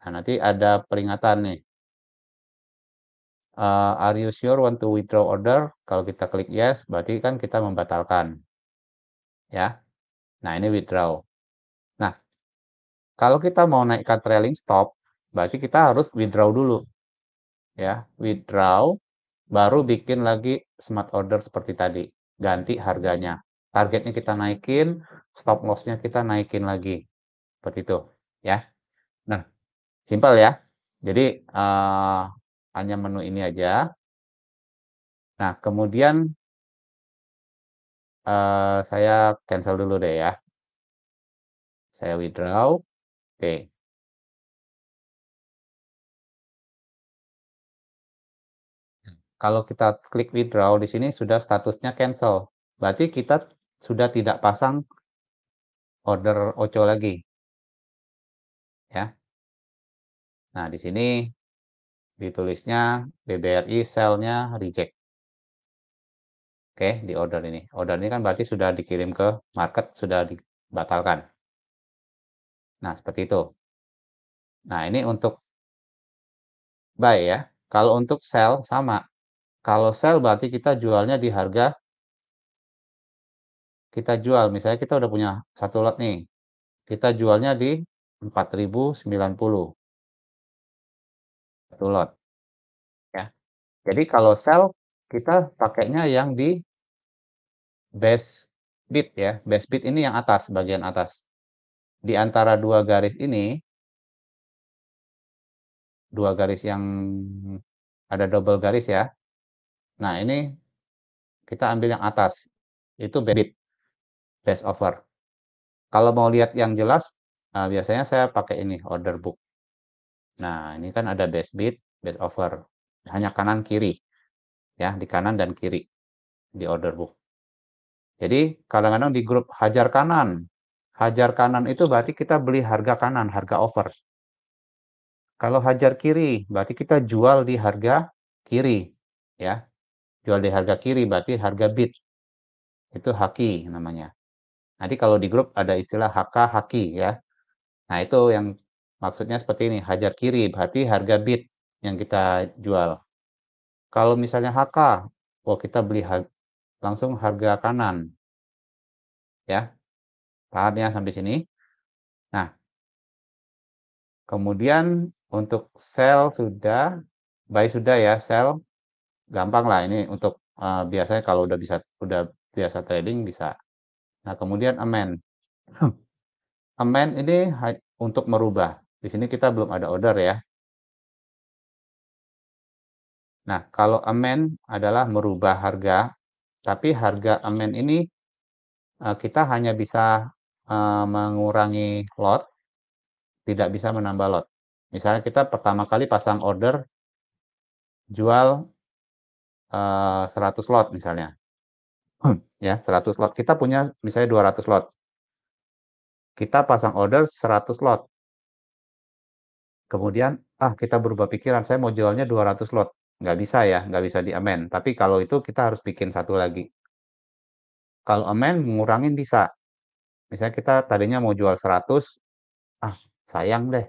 Nah, nanti ada peringatan nih uh, are you sure want to withdraw order? Kalau kita klik yes, berarti kan kita membatalkan. Ya. Nah, ini withdraw. Nah, kalau kita mau naikkan trailing stop, berarti kita harus withdraw dulu. Ya, withdraw baru bikin lagi smart order seperti tadi, ganti harganya. Targetnya kita naikin, stop lossnya kita naikin lagi. Seperti itu, ya. Nah, simpel ya. Jadi uh, hanya menu ini aja. Nah, kemudian uh, saya cancel dulu deh ya. Saya withdraw. Oke. Okay. Kalau kita klik withdraw di sini sudah statusnya cancel. Berarti kita sudah tidak pasang order OCO lagi. Ya. Nah, di sini ditulisnya BBRI selnya reject. Oke, di order ini. Order ini kan berarti sudah dikirim ke market, sudah dibatalkan. Nah, seperti itu. Nah, ini untuk buy ya. Kalau untuk sell sama. Kalau sell berarti kita jualnya di harga kita jual, misalnya kita udah punya satu lot nih. Kita jualnya di 4090 satu lot. Ya. Jadi kalau sell kita pakainya yang di base bit ya. Base bit ini yang atas, bagian atas. Di antara dua garis ini, dua garis yang ada double garis ya. Nah ini kita ambil yang atas, itu bit, base offer. Kalau mau lihat yang jelas, nah, biasanya saya pakai ini, order book. Nah, ini kan ada base bid, base offer. Hanya kanan kiri. Ya, di kanan dan kiri di order book. Jadi, kadang-kadang di grup hajar kanan. Hajar kanan itu berarti kita beli harga kanan, harga offer. Kalau hajar kiri, berarti kita jual di harga kiri, ya. Jual di harga kiri berarti harga bid. Itu haki namanya. Nanti kalau di grup ada istilah hk haki ya. Nah, itu yang Maksudnya seperti ini, hajar kiri berarti harga bit yang kita jual. Kalau misalnya HK, wah kita beli ha langsung harga kanan. Ya. Paham ya sampai sini? Nah. Kemudian untuk sell sudah, buy sudah ya, sell gampang lah ini untuk uh, biasanya kalau udah bisa udah biasa trading bisa. Nah, kemudian amend. amend ini untuk merubah. Di sini kita belum ada order ya. Nah, kalau amend adalah merubah harga, tapi harga amend ini eh, kita hanya bisa eh, mengurangi lot, tidak bisa menambah lot. Misalnya kita pertama kali pasang order jual 100 eh, lot misalnya. Ya, 100 lot. Kita punya misalnya 200 lot. Kita pasang order 100 lot. Kemudian, ah kita berubah pikiran, saya mau jualnya 200 lot. Nggak bisa ya, nggak bisa di-amend. Tapi kalau itu kita harus bikin satu lagi. Kalau amend, mengurangin bisa. Misalnya kita tadinya mau jual 100, ah sayang deh,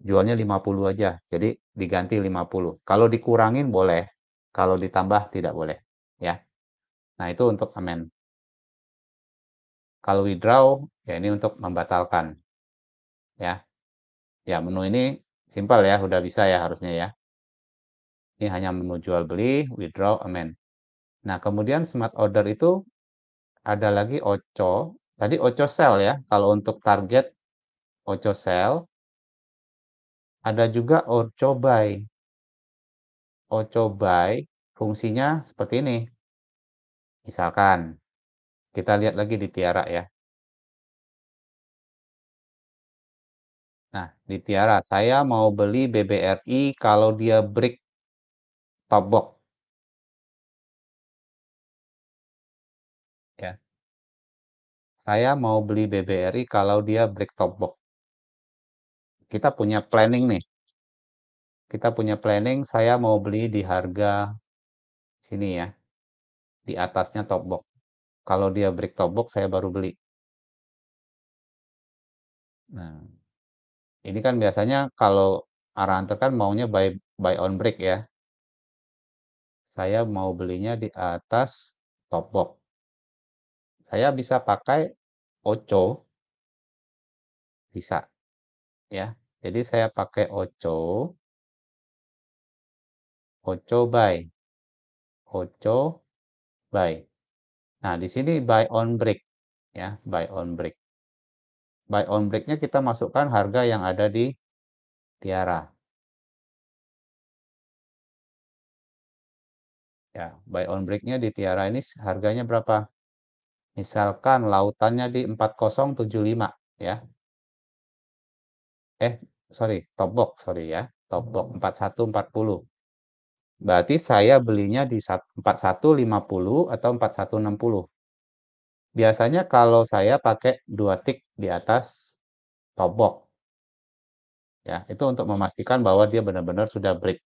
jualnya 50 aja. Jadi diganti 50. Kalau dikurangin boleh, kalau ditambah tidak boleh. Ya, Nah itu untuk amend. Kalau withdraw, ya ini untuk membatalkan. Ya, ya menu ini Simpel ya, udah bisa ya harusnya ya. Ini hanya menu beli, withdraw, amend. Nah, kemudian smart order itu ada lagi OCO. Tadi OCO sell ya, kalau untuk target OCO sell. Ada juga OCO buy. OCO buy fungsinya seperti ini. Misalkan, kita lihat lagi di Tiara ya. Nah, di Tiara, saya mau beli BBRI kalau dia break top box. Ya. Saya mau beli BBRI kalau dia break top box. Kita punya planning nih. Kita punya planning, saya mau beli di harga sini ya. Di atasnya top box. Kalau dia break top box, saya baru beli. Nah, ini kan biasanya kalau arahan kan maunya buy buy on break ya. Saya mau belinya di atas top box. Saya bisa pakai Oco. Bisa. Ya. Jadi saya pakai Oco. Oco buy. Oco buy. Nah, di sini buy on break ya, buy on break buy on breaknya kita masukkan harga yang ada di Tiara. Ya, buy on breaknya di Tiara ini harganya berapa? Misalkan lautannya di 4075 ya. Eh, sorry, top box, sorry ya. Top box 4140. Berarti saya belinya di 4150 atau 4160. Biasanya kalau saya pakai dua tik di atas tobok. Ya, itu untuk memastikan bahwa dia benar-benar sudah break.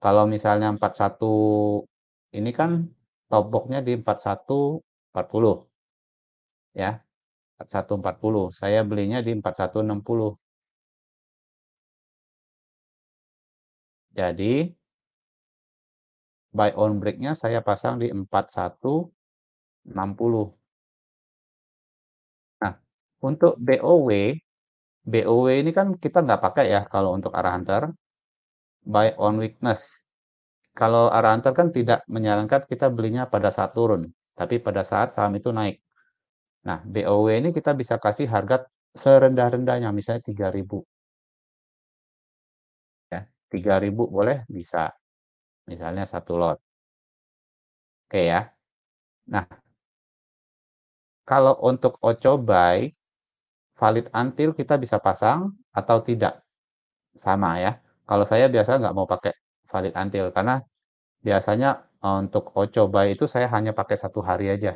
Kalau misalnya 41 ini kan toboknya di 4140, Ya. 4140. Saya belinya di 4160. Jadi buy on break-nya saya pasang di 4160. Untuk BOW, BOW ini kan kita nggak pakai ya kalau untuk arah hunter, buy on weakness. Kalau arah hunter kan tidak menyarankan kita belinya pada saat turun, tapi pada saat saham itu naik. Nah, BOW ini kita bisa kasih harga serendah-rendahnya, misalnya 3000 Ya, 3000 boleh bisa. Misalnya satu lot. Oke ya. Nah, kalau untuk buy valid until kita bisa pasang atau tidak. Sama ya. Kalau saya biasa nggak mau pakai valid until karena biasanya eh, untuk Buy itu saya hanya pakai satu hari aja.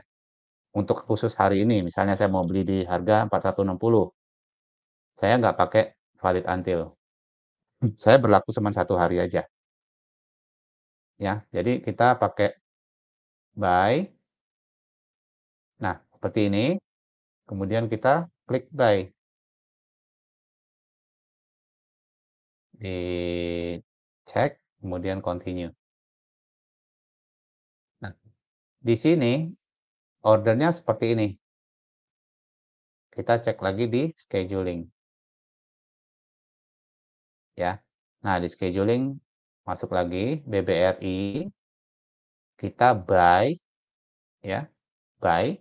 Untuk khusus hari ini, misalnya saya mau beli di harga 4160, saya nggak pakai valid until. Saya berlaku cuma satu hari aja. Ya, jadi kita pakai buy Nah, seperti ini. Kemudian kita klik buy di cek, kemudian continue nah di sini ordernya seperti ini kita cek lagi di scheduling ya nah di scheduling masuk lagi BBRI kita buy ya buy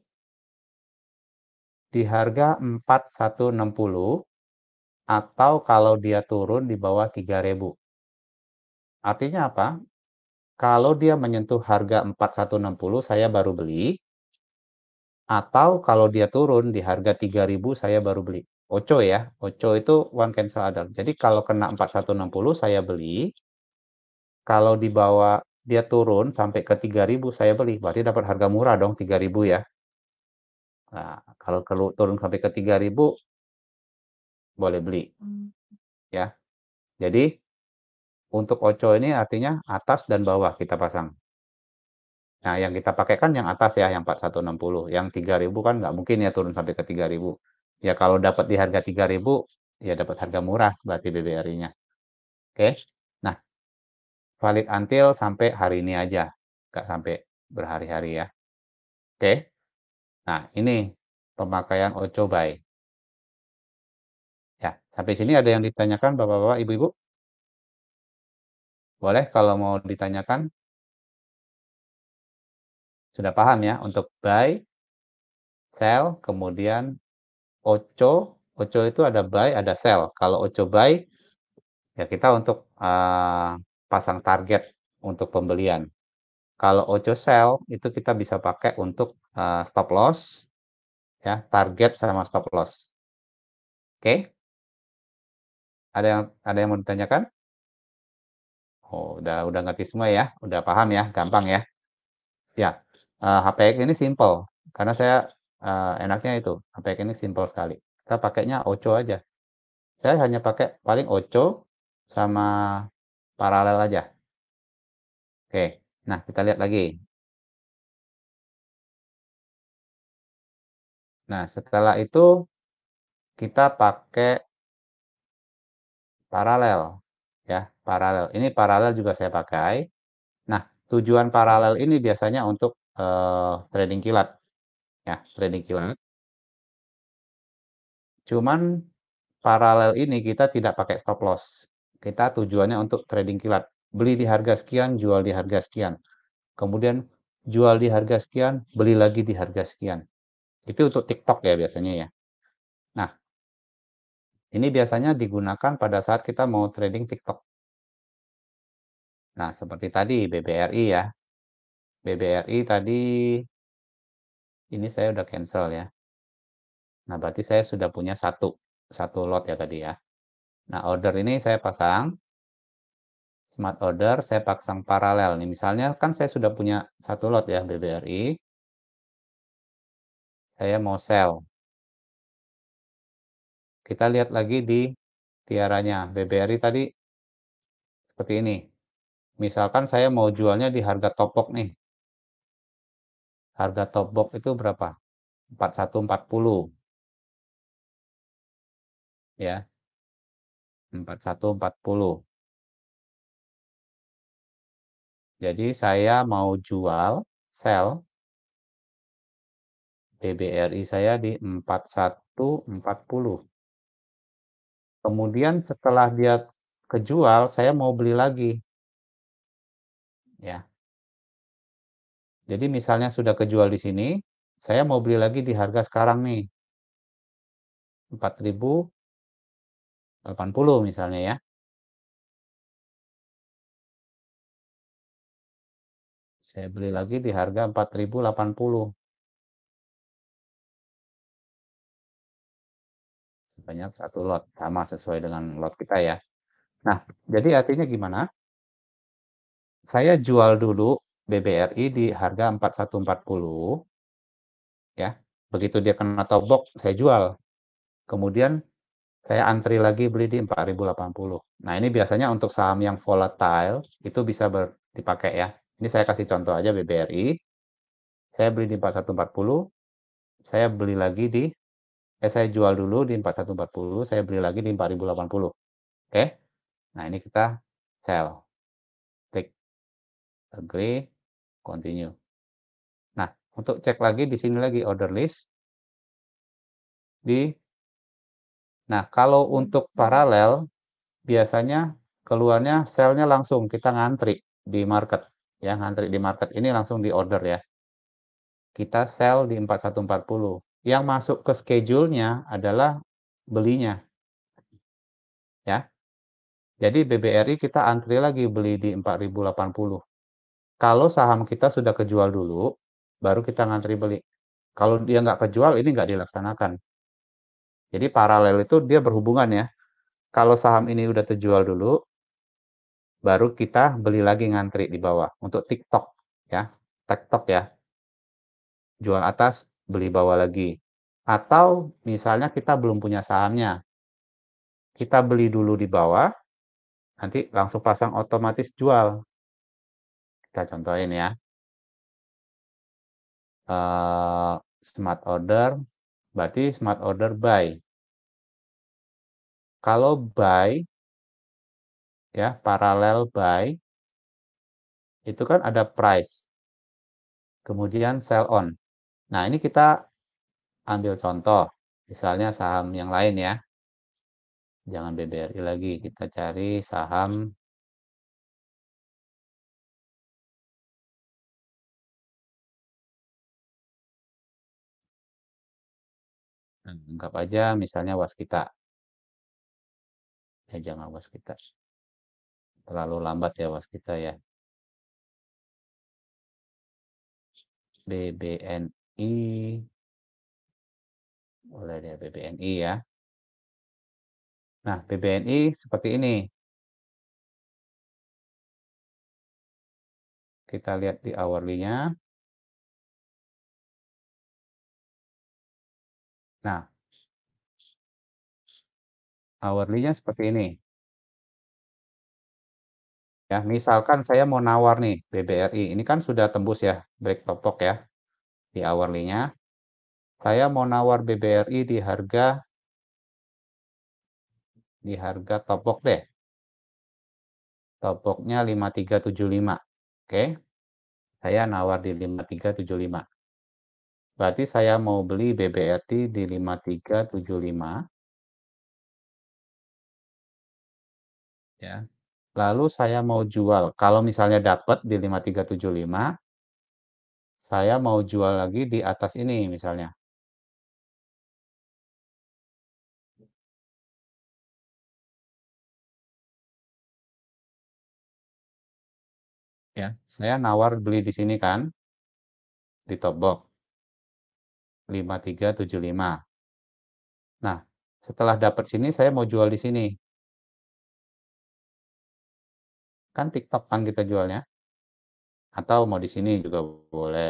di harga 4160 atau kalau dia turun di bawah 3000. Artinya apa? Kalau dia menyentuh harga 4160 saya baru beli atau kalau dia turun di harga 3000 saya baru beli. Oco ya, Oco itu one cancel order. Jadi kalau kena 4160 saya beli. Kalau di bawah dia turun sampai ke 3000 saya beli. Berarti dapat harga murah dong 3000 ya. Nah, kalau kalau turun sampai ke 3000 boleh beli. Hmm. Ya. Jadi untuk oco ini artinya atas dan bawah kita pasang. Nah, yang kita pakai kan yang atas ya, yang 4160. Yang 3000 kan nggak mungkin ya turun sampai ke 3000. Ya kalau dapat di harga 3000, ya dapat harga murah berarti BBRI-nya. Oke. Nah, valid until sampai hari ini aja. Nggak sampai berhari-hari ya. Oke. Nah, ini pemakaian ocobai. Ya, sampai sini ada yang ditanyakan Bapak-bapak, Ibu-ibu? Boleh kalau mau ditanyakan? Sudah paham ya untuk buy, sell, kemudian oco. Oco itu ada buy, ada sell. Kalau oco buy ya kita untuk uh, pasang target untuk pembelian. Kalau oco sell itu kita bisa pakai untuk uh, stop loss, ya target sama stop loss. Oke? Okay? Ada yang ada yang mau ditanyakan? Oh, udah udah ngerti semua ya, udah paham ya, gampang ya. Ya, uh, eh, HPX ini simple karena saya uh, enaknya itu HPX ini simple sekali. Kita pakainya Oco aja. Saya hanya pakai paling Oco sama paralel aja. Oke, nah kita lihat lagi Nah, setelah itu kita pakai paralel ya, paralel. Ini paralel juga saya pakai. Nah, tujuan paralel ini biasanya untuk uh, trading kilat. Ya, trading kilat. Cuman paralel ini kita tidak pakai stop loss. Kita tujuannya untuk trading kilat. Beli di harga sekian, jual di harga sekian. Kemudian jual di harga sekian, beli lagi di harga sekian. Itu untuk TikTok ya biasanya ya. Nah, ini biasanya digunakan pada saat kita mau trading TikTok. Nah, seperti tadi BBRI ya. BBRI tadi ini saya udah cancel ya. Nah, berarti saya sudah punya satu satu lot ya tadi ya. Nah, order ini saya pasang smart order saya pasang paralel nih. Misalnya kan saya sudah punya satu lot ya BBRI saya mau sell. Kita lihat lagi di tiaranya. BBRI tadi seperti ini. Misalkan saya mau jualnya di harga topok nih. Harga topok itu berapa? 4140. Ya. 4140. Jadi saya mau jual sell BBRI saya di 4140. Kemudian setelah dia kejual, saya mau beli lagi. Ya. Jadi misalnya sudah kejual di sini, saya mau beli lagi di harga sekarang nih. 4080 misalnya ya. Saya beli lagi di harga 4080. banyak satu lot sama sesuai dengan lot kita ya. Nah, jadi artinya gimana? Saya jual dulu BBRI di harga 4140 ya. Begitu dia kena tobok, saya jual. Kemudian saya antri lagi beli di 4080. Nah, ini biasanya untuk saham yang volatile itu bisa ber, dipakai ya. Ini saya kasih contoh aja BBRI. Saya beli di 4140, saya beli lagi di eh, saya jual dulu di 4140, saya beli lagi di 4080. Oke. Okay? Nah, ini kita sell. Tick. agree, continue. Nah, untuk cek lagi di sini lagi order list di Nah, kalau untuk paralel biasanya keluarnya selnya langsung kita ngantri di market. Ya, ngantri di market ini langsung di order ya. Kita sell di 4140 yang masuk ke schedule-nya adalah belinya. Ya. Jadi BBRI kita antri lagi beli di 4080. Kalau saham kita sudah kejual dulu, baru kita ngantri beli. Kalau dia nggak kejual, ini nggak dilaksanakan. Jadi paralel itu dia berhubungan ya. Kalau saham ini udah terjual dulu, baru kita beli lagi ngantri di bawah untuk TikTok ya. TikTok ya. Jual atas, beli bawah lagi. Atau misalnya kita belum punya sahamnya. Kita beli dulu di bawah, nanti langsung pasang otomatis jual. Kita contohin ya. Uh, smart order, berarti smart order buy. Kalau buy, ya paralel buy, itu kan ada price. Kemudian sell on. Nah, ini kita ambil contoh, misalnya saham yang lain ya. Jangan BBRI lagi, kita cari saham hmm, anggap aja misalnya waskita. Ya jangan waskita. Terlalu lambat ya waskita ya. BBNI BPNI. mulai dari BBNI ya. Nah, BBNI seperti ini. Kita lihat di hourly Nah, hourly seperti ini. Ya, misalkan saya mau nawar nih BBRI, ini kan sudah tembus ya break topok ya di hourly-nya. Saya mau nawar BBRI di harga di harga topok deh. Topoknya 5375. Oke. Okay. Saya nawar di 5375. Berarti saya mau beli BBRT di 5375. Ya. Lalu saya mau jual. Kalau misalnya dapat di 5375, saya mau jual lagi di atas ini misalnya. Ya, saya nawar beli di sini kan, di top box 5375. Nah, setelah dapat sini saya mau jual di sini. Kan TikTok kan kita jualnya atau mau di sini juga boleh.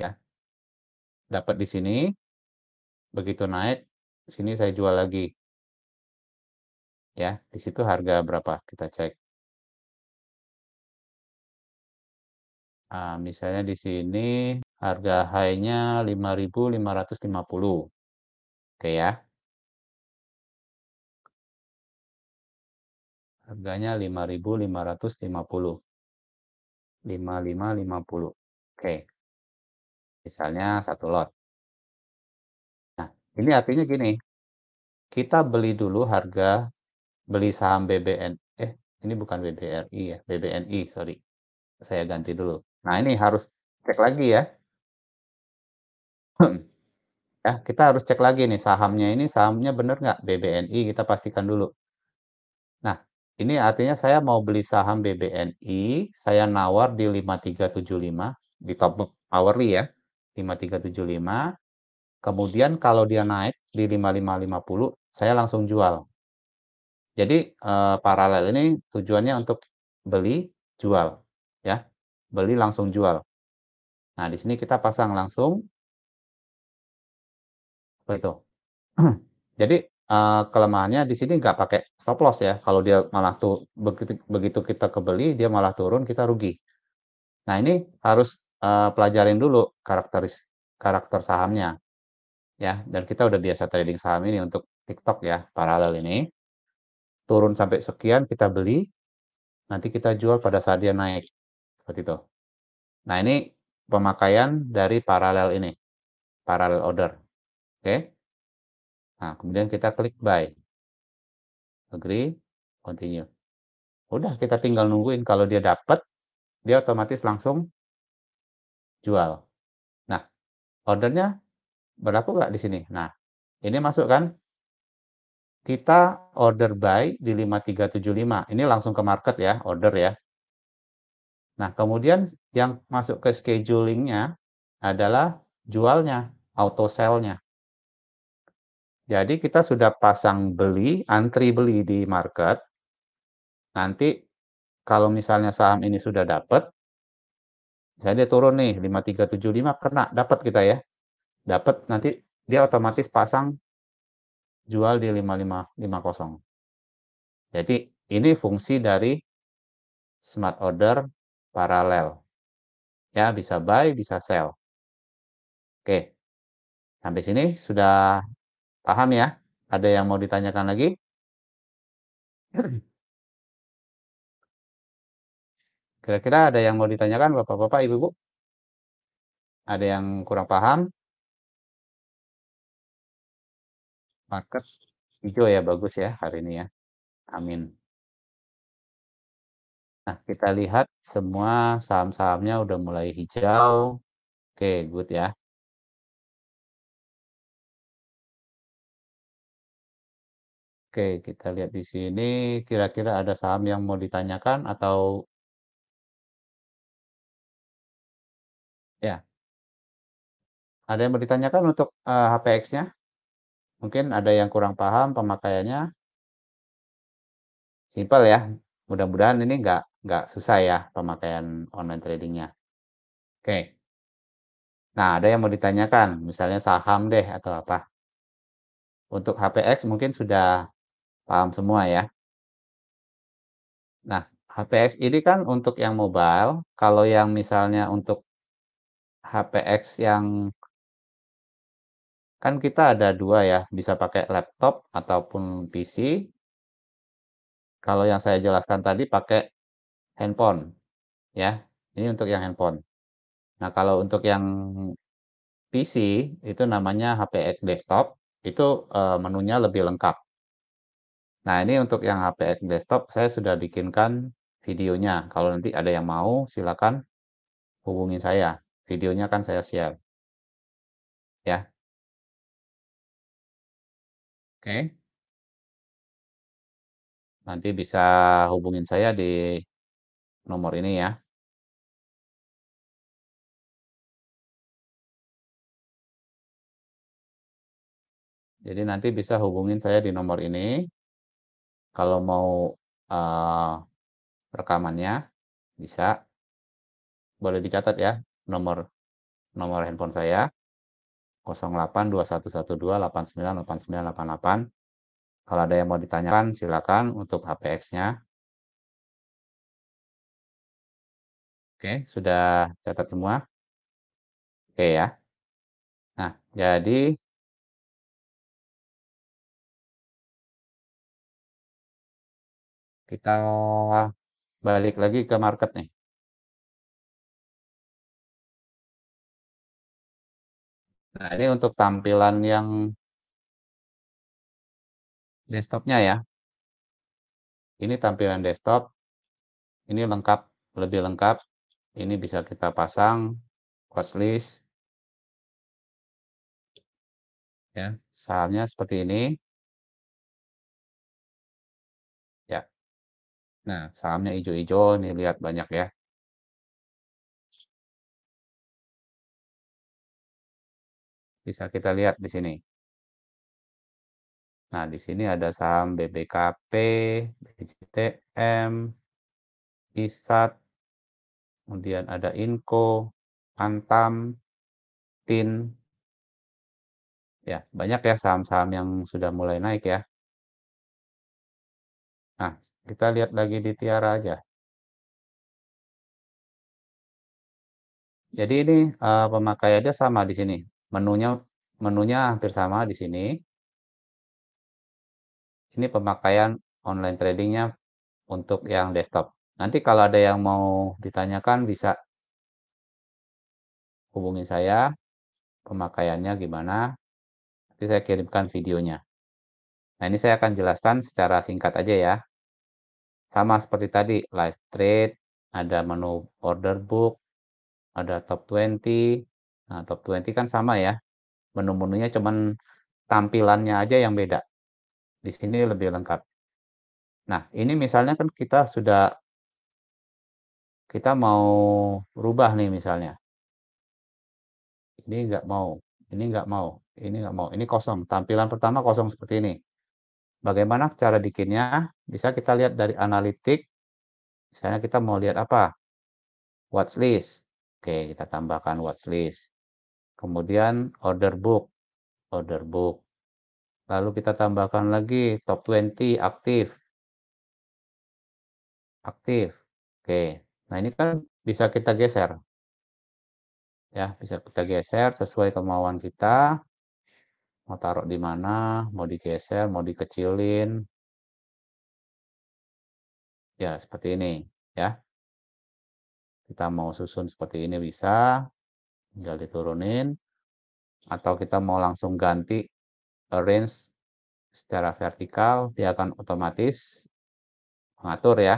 Ya. Dapat di sini. Begitu naik, sini saya jual lagi. Ya, di situ harga berapa? Kita cek. Nah, misalnya di sini harga high-nya 5.550. Oke ya. Harganya 5550. 5550. Oke. Misalnya satu lot. Nah, ini artinya gini. Kita beli dulu harga beli saham BBN. Eh, ini bukan BBRI ya, BBNI, sorry. Saya ganti dulu. Nah, ini harus cek lagi ya. Hmm. ya kita harus cek lagi nih sahamnya ini sahamnya benar nggak BBNI kita pastikan dulu. Nah ini artinya saya mau beli saham BBNI, saya nawar di 5375 di top up hourly ya, 5375. Kemudian kalau dia naik di 5550, saya langsung jual. Jadi eh, paralel ini tujuannya untuk beli jual ya. Beli langsung jual. Nah, di sini kita pasang langsung. Begitu. Jadi Eh, kelemahannya di sini nggak pakai stop loss ya. Kalau dia malah tuh begitu, begitu kita kebeli dia malah turun kita rugi. Nah ini harus uh, pelajarin dulu karakteris karakter sahamnya ya. Dan kita udah biasa trading saham ini untuk TikTok ya paralel ini turun sampai sekian kita beli nanti kita jual pada saat dia naik seperti itu. Nah ini pemakaian dari paralel ini paralel order. Oke. Okay? Nah, kemudian kita klik buy. Agree, continue. Udah, kita tinggal nungguin. Kalau dia dapat, dia otomatis langsung jual. Nah, ordernya berapa nggak di sini? Nah, ini masuk kan? Kita order buy di 5375. Ini langsung ke market ya, order ya. Nah, kemudian yang masuk ke schedulingnya adalah jualnya, auto sell-nya. Jadi kita sudah pasang beli, antri beli di market. Nanti kalau misalnya saham ini sudah dapat, saya dia turun nih 5375 kena dapat kita ya. Dapat nanti dia otomatis pasang jual di 5550. Jadi ini fungsi dari smart order paralel. Ya, bisa buy, bisa sell. Oke. Sampai sini sudah Paham ya? Ada yang mau ditanyakan lagi? Kira-kira ada yang mau ditanyakan Bapak-bapak, Ibu-ibu? Ada yang kurang paham? Market hijau ya, bagus ya hari ini ya. Amin. Nah, kita lihat semua saham-sahamnya udah mulai hijau. Oke, okay, good ya. Oke, kita lihat di sini. Kira-kira ada saham yang mau ditanyakan atau ya? Ada yang mau ditanyakan untuk uh, eh, HPX-nya? Mungkin ada yang kurang paham pemakaiannya. Simpel ya. Mudah-mudahan ini nggak nggak susah ya pemakaian online tradingnya. Oke. Nah, ada yang mau ditanyakan, misalnya saham deh atau apa. Untuk HPX mungkin sudah Paham semua ya? Nah, HPX ini kan untuk yang mobile, kalau yang misalnya untuk HPX yang kan kita ada dua ya, bisa pakai laptop ataupun PC. Kalau yang saya jelaskan tadi pakai handphone ya. Ini untuk yang handphone. Nah, kalau untuk yang PC itu namanya HPX desktop, itu eh, menunya lebih lengkap Nah, ini untuk yang HP desktop saya sudah bikinkan videonya. Kalau nanti ada yang mau, silakan hubungi saya. Videonya akan saya share. Ya. Oke. Nanti bisa hubungin saya di nomor ini ya. Jadi nanti bisa hubungin saya di nomor ini kalau mau uh, rekamannya bisa boleh dicatat ya nomor nomor handphone saya 082112898988. Kalau ada yang mau ditanyakan silakan untuk HPX-nya. Oke, sudah catat semua? Oke ya. Nah, jadi kita balik lagi ke market nih. Nah, ini untuk tampilan yang desktopnya ya. Ini tampilan desktop. Ini lengkap, lebih lengkap. Ini bisa kita pasang watch list. Ya, sahamnya seperti ini. Nah, sahamnya hijau-hijau nih lihat banyak ya. Bisa kita lihat di sini. Nah, di sini ada saham BBKP, BCTM, ISAT, kemudian ada INCO, Antam, TIN. Ya, banyak ya saham-saham yang sudah mulai naik ya. Nah, kita lihat lagi di Tiara aja. Jadi ini uh, eh, pemakaiannya sama di sini. Menunya menunya hampir sama di sini. Ini pemakaian online tradingnya untuk yang desktop. Nanti kalau ada yang mau ditanyakan bisa hubungi saya. Pemakaiannya gimana? Nanti saya kirimkan videonya. Nah, ini saya akan jelaskan secara singkat aja ya. Sama seperti tadi, live trade, ada menu order book, ada top 20. Nah, top 20 kan sama ya. Menu-menunya cuman tampilannya aja yang beda. Di sini lebih lengkap. Nah, ini misalnya kan kita sudah kita mau rubah nih misalnya. Ini nggak mau, ini nggak mau, ini nggak mau, ini kosong. Tampilan pertama kosong seperti ini. Bagaimana cara bikinnya? Bisa kita lihat dari analitik. Misalnya kita mau lihat apa? Watch list. Oke, kita tambahkan watch list. Kemudian order book. Order book. Lalu kita tambahkan lagi top 20 aktif. Aktif. Oke. Nah, ini kan bisa kita geser. Ya, bisa kita geser sesuai kemauan kita mau taruh di mana, mau digeser, mau dikecilin. Ya, seperti ini ya. Kita mau susun seperti ini bisa, tinggal diturunin. Atau kita mau langsung ganti arrange secara vertikal, dia akan otomatis mengatur ya.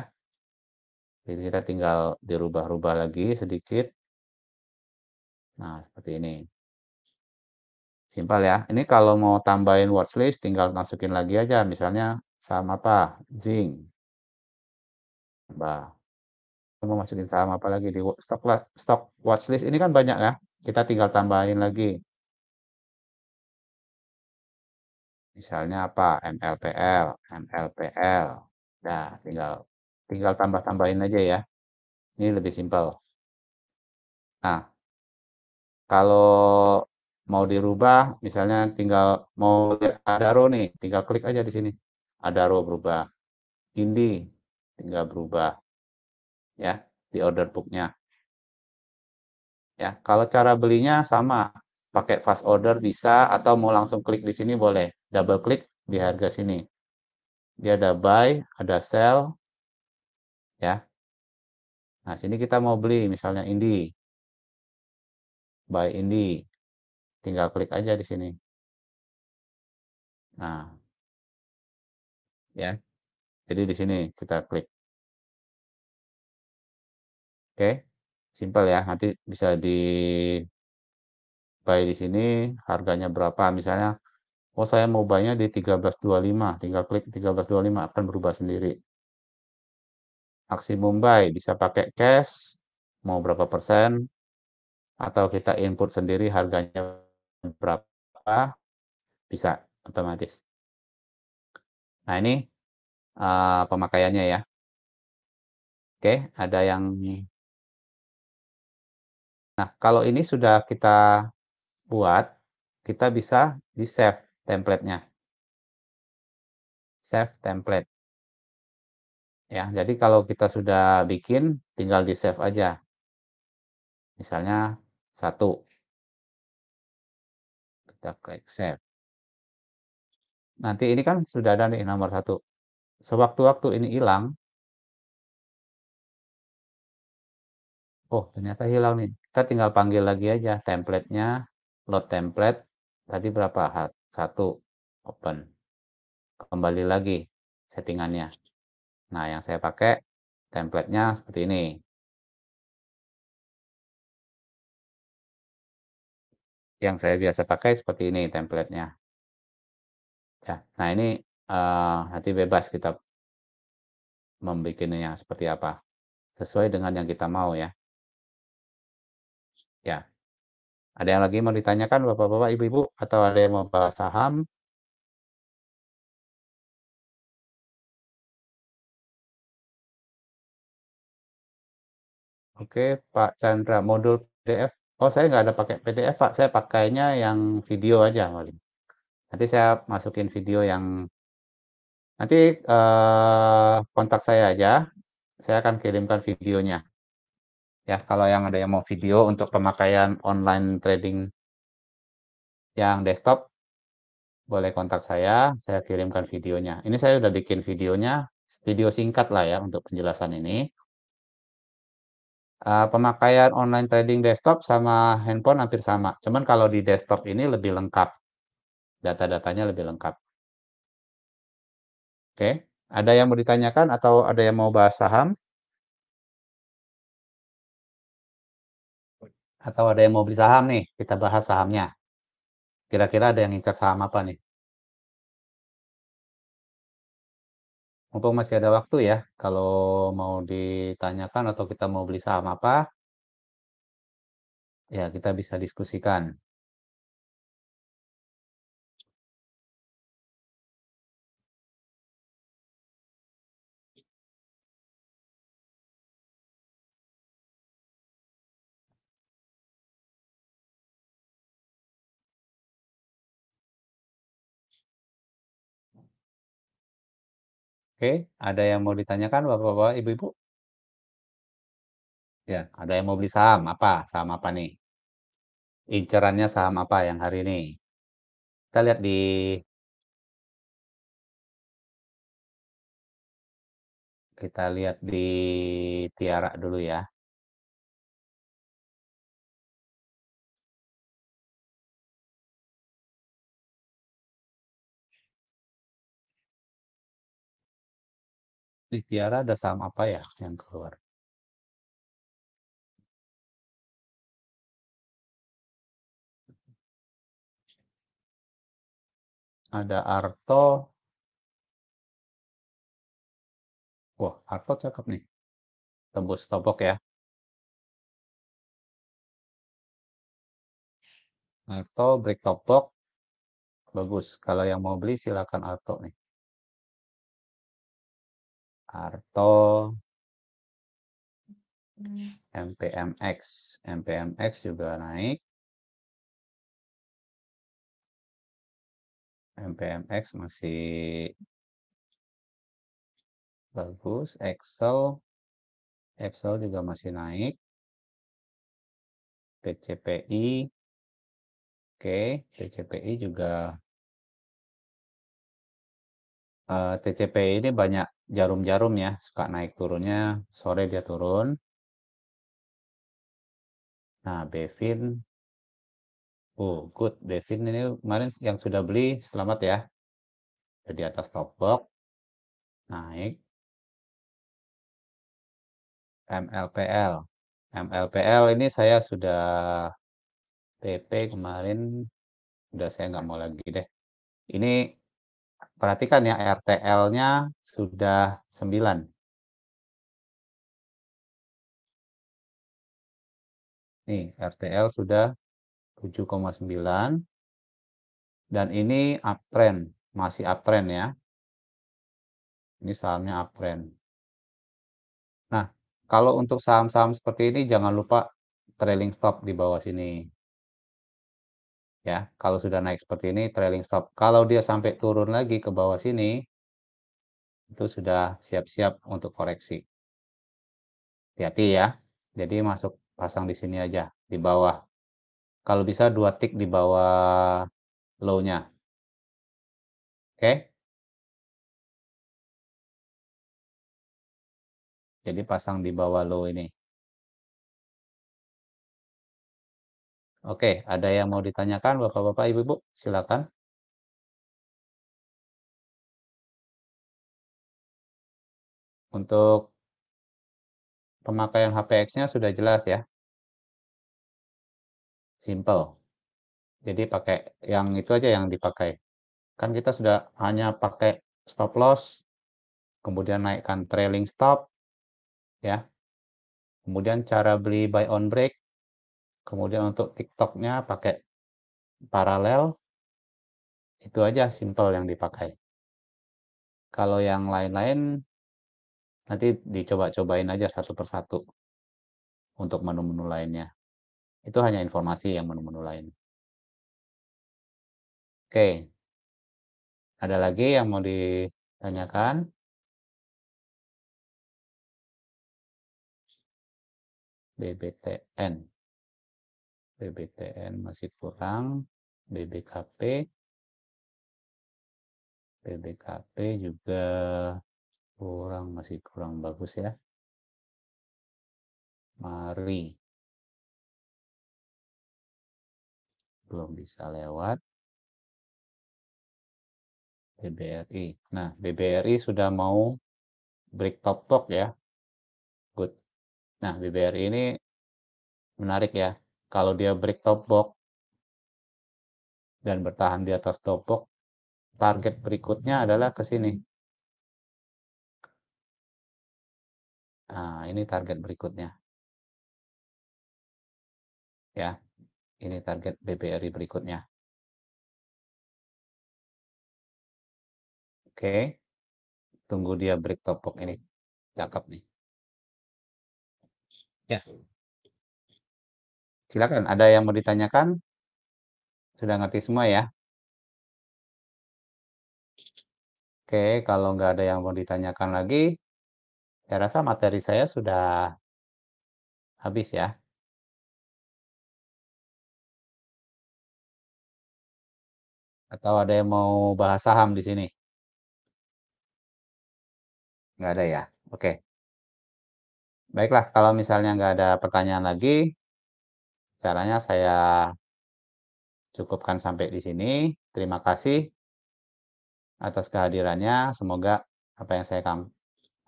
Jadi kita tinggal dirubah-rubah lagi sedikit. Nah, seperti ini. Simpel ya. Ini kalau mau tambahin watchlist tinggal masukin lagi aja. Misalnya sama apa? Zing. tambah Mau masukin sama apa lagi di stock, stok watchlist ini kan banyak ya. Kita tinggal tambahin lagi. Misalnya apa? MLPL, MLPL. Nah, tinggal tinggal tambah-tambahin aja ya. Ini lebih simpel. Nah, kalau mau dirubah, misalnya tinggal mau ada row nih, tinggal klik aja di sini. Ada row berubah. Indi tinggal berubah. Ya, di order booknya. Ya, kalau cara belinya sama, pakai fast order bisa atau mau langsung klik di sini boleh. Double klik di harga sini. Dia ada buy, ada sell. Ya. Nah, sini kita mau beli misalnya Indi. Buy Indi Tinggal klik aja di sini. Nah, ya. Jadi di sini kita klik. Oke, simple ya. Nanti bisa di buy di sini harganya berapa. Misalnya, oh saya mau buy di 13.25. Tinggal klik 13.25 akan berubah sendiri. Aksi Mumbai bisa pakai cash, mau berapa persen, atau kita input sendiri harganya berapa bisa otomatis. Nah, ini uh, pemakaiannya ya. Oke, ada yang Nah, kalau ini sudah kita buat, kita bisa di save templatenya. Save template. Ya, jadi kalau kita sudah bikin, tinggal di save aja. Misalnya satu kita klik save. Nanti ini kan sudah ada nih nomor satu. Sewaktu-waktu ini hilang, oh ternyata hilang nih. Kita tinggal panggil lagi aja templatenya, load template, tadi berapa? Satu, open. Kembali lagi settingannya. Nah, yang saya pakai templatenya seperti ini. yang saya biasa pakai seperti ini templatenya Ya, nah ini uh, nanti bebas kita membuatnya seperti apa. Sesuai dengan yang kita mau ya. Ya. Ada yang lagi mau ditanyakan Bapak-bapak, Ibu-ibu atau ada yang mau bahas saham? Oke, Pak Chandra, modul PDF Oh, saya nggak ada pakai PDF, Pak. Saya pakainya yang video aja Wali. Nanti saya masukin video yang nanti eh, kontak saya aja. Saya akan kirimkan videonya. Ya, kalau yang ada yang mau video untuk pemakaian online trading yang desktop, boleh kontak saya. Saya kirimkan videonya. Ini saya udah bikin videonya, video singkat lah ya untuk penjelasan ini. Uh, pemakaian online trading desktop sama handphone hampir sama. Cuman kalau di desktop ini lebih lengkap. Data-datanya lebih lengkap. Oke, okay. ada yang mau ditanyakan atau ada yang mau bahas saham? Atau ada yang mau beli saham nih? Kita bahas sahamnya. Kira-kira ada yang incar saham apa nih? mumpung masih ada waktu ya, kalau mau ditanyakan atau kita mau beli saham apa, ya kita bisa diskusikan. Oke, ada yang mau ditanyakan Bapak-bapak, Ibu-ibu? Ya, ada yang mau beli saham? Apa? Saham apa nih? Incerannya saham apa yang hari ini? Kita lihat di kita lihat di Tiara dulu ya. di Tiara ada saham apa ya yang keluar? Ada Arto. Wah, Arto cakep nih. Tembus topok ya. Arto break topok. Bagus. Kalau yang mau beli silakan Arto nih. Arto, MPMX, MPMX juga naik. MPMX masih bagus, Excel, Excel juga masih naik. TCPI, oke, okay. TCPI juga uh, eh, TCP ini banyak jarum-jarum ya, suka naik turunnya, sore dia turun. Nah, Bevin oh good, Bevin ini kemarin yang sudah beli selamat ya. Sudah di atas top box, naik. MLPL, MLPL ini saya sudah TP kemarin, udah saya nggak mau lagi deh. Ini perhatikan ya RTL-nya sudah 9. Nih, RTL sudah 7,9 dan ini uptrend, masih uptrend ya. Ini sahamnya uptrend. Nah, kalau untuk saham-saham seperti ini jangan lupa trailing stop di bawah sini ya. Kalau sudah naik seperti ini trailing stop. Kalau dia sampai turun lagi ke bawah sini itu sudah siap-siap untuk koreksi. Hati-hati ya. Jadi masuk pasang di sini aja di bawah. Kalau bisa dua tick di bawah low-nya. Oke. Okay? Jadi pasang di bawah low ini. Oke, ada yang mau ditanyakan Bapak-bapak, Ibu-ibu? Silakan. Untuk pemakaian HPX-nya sudah jelas ya. Simple. Jadi pakai yang itu aja yang dipakai. Kan kita sudah hanya pakai stop loss, kemudian naikkan trailing stop, ya. Kemudian cara beli buy on break, Kemudian untuk TikToknya pakai paralel, itu aja simple yang dipakai. Kalau yang lain-lain, nanti dicoba-cobain aja satu persatu untuk menu-menu lainnya. Itu hanya informasi yang menu-menu lain. Oke, ada lagi yang mau ditanyakan? BBTN. BBTN masih kurang, BBKP, BBKP juga kurang, masih kurang bagus ya. Mari. Belum bisa lewat. BBRI. Nah, BBRI sudah mau break top top ya. Good. Nah, BBRI ini menarik ya kalau dia break top box dan bertahan di atas top box, target berikutnya adalah ke sini. Nah, ini target berikutnya. Ya, ini target BBRI berikutnya. Oke, tunggu dia break top box ini. Cakep nih. Ya. Silakan, ada yang mau ditanyakan? Sudah ngerti semua ya? Oke, kalau nggak ada yang mau ditanyakan lagi, saya rasa materi saya sudah habis ya. Atau ada yang mau bahas saham di sini? Nggak ada ya? Oke. Baiklah, kalau misalnya nggak ada pertanyaan lagi, caranya saya cukupkan sampai di sini. Terima kasih atas kehadirannya. Semoga apa yang saya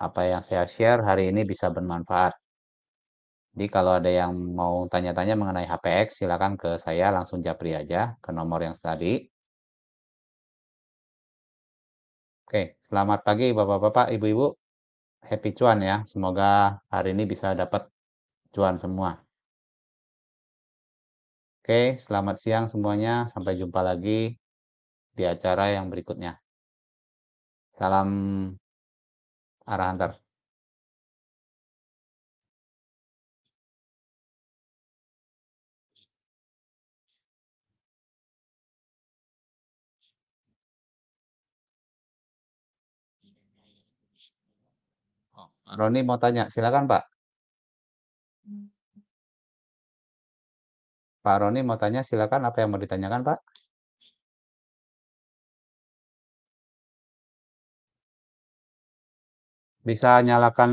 apa yang saya share hari ini bisa bermanfaat. Jadi kalau ada yang mau tanya-tanya mengenai HPX, silakan ke saya langsung japri aja ke nomor yang tadi. Oke, selamat pagi Bapak-bapak, Ibu-ibu. Happy cuan ya. Semoga hari ini bisa dapat cuan semua. Oke, selamat siang semuanya. Sampai jumpa lagi di acara yang berikutnya. Salam arah antar. Oh, Roni mau tanya, silakan Pak. Pak Roni mau tanya silakan apa yang mau ditanyakan Pak? Bisa nyalakan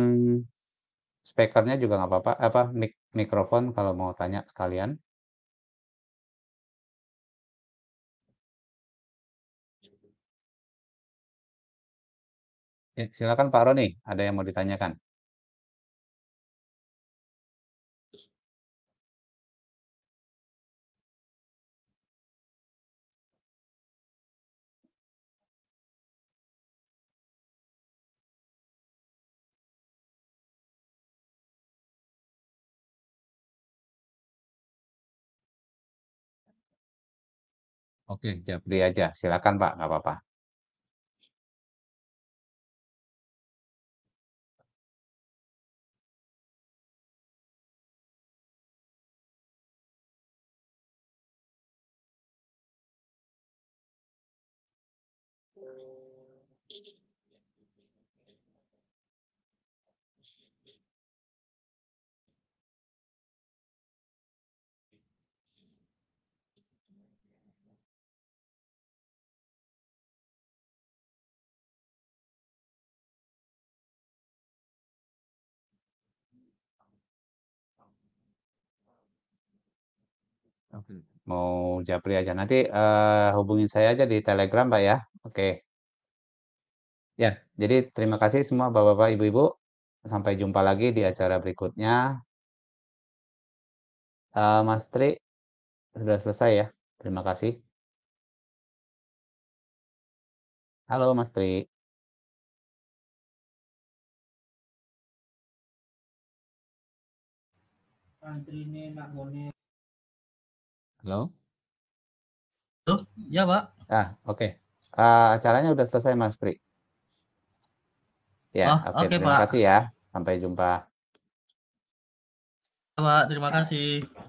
speakernya juga nggak apa-apa, apa mik mikrofon kalau mau tanya sekalian. Ya, silakan Pak Roni, ada yang mau ditanyakan? Oke, Japri aja. Silakan Pak, nggak apa-apa. Mau japri aja nanti, uh, hubungin saya aja di Telegram, pak ya? Oke. Ya, jadi terima kasih semua bapak-bapak, ibu-ibu. Sampai jumpa lagi di acara berikutnya. uh, Mas Tri, sudah selesai ya? Terima kasih. Halo, Mas Tri. Antrine nak Halo? Halo? Ya, Pak. Ah, oke. Okay. Uh, acaranya udah selesai, Mas Pri. Ya, oh, oke. Okay, okay, terima Pak. kasih ya. Sampai jumpa. Iya, Pak, terima kasih.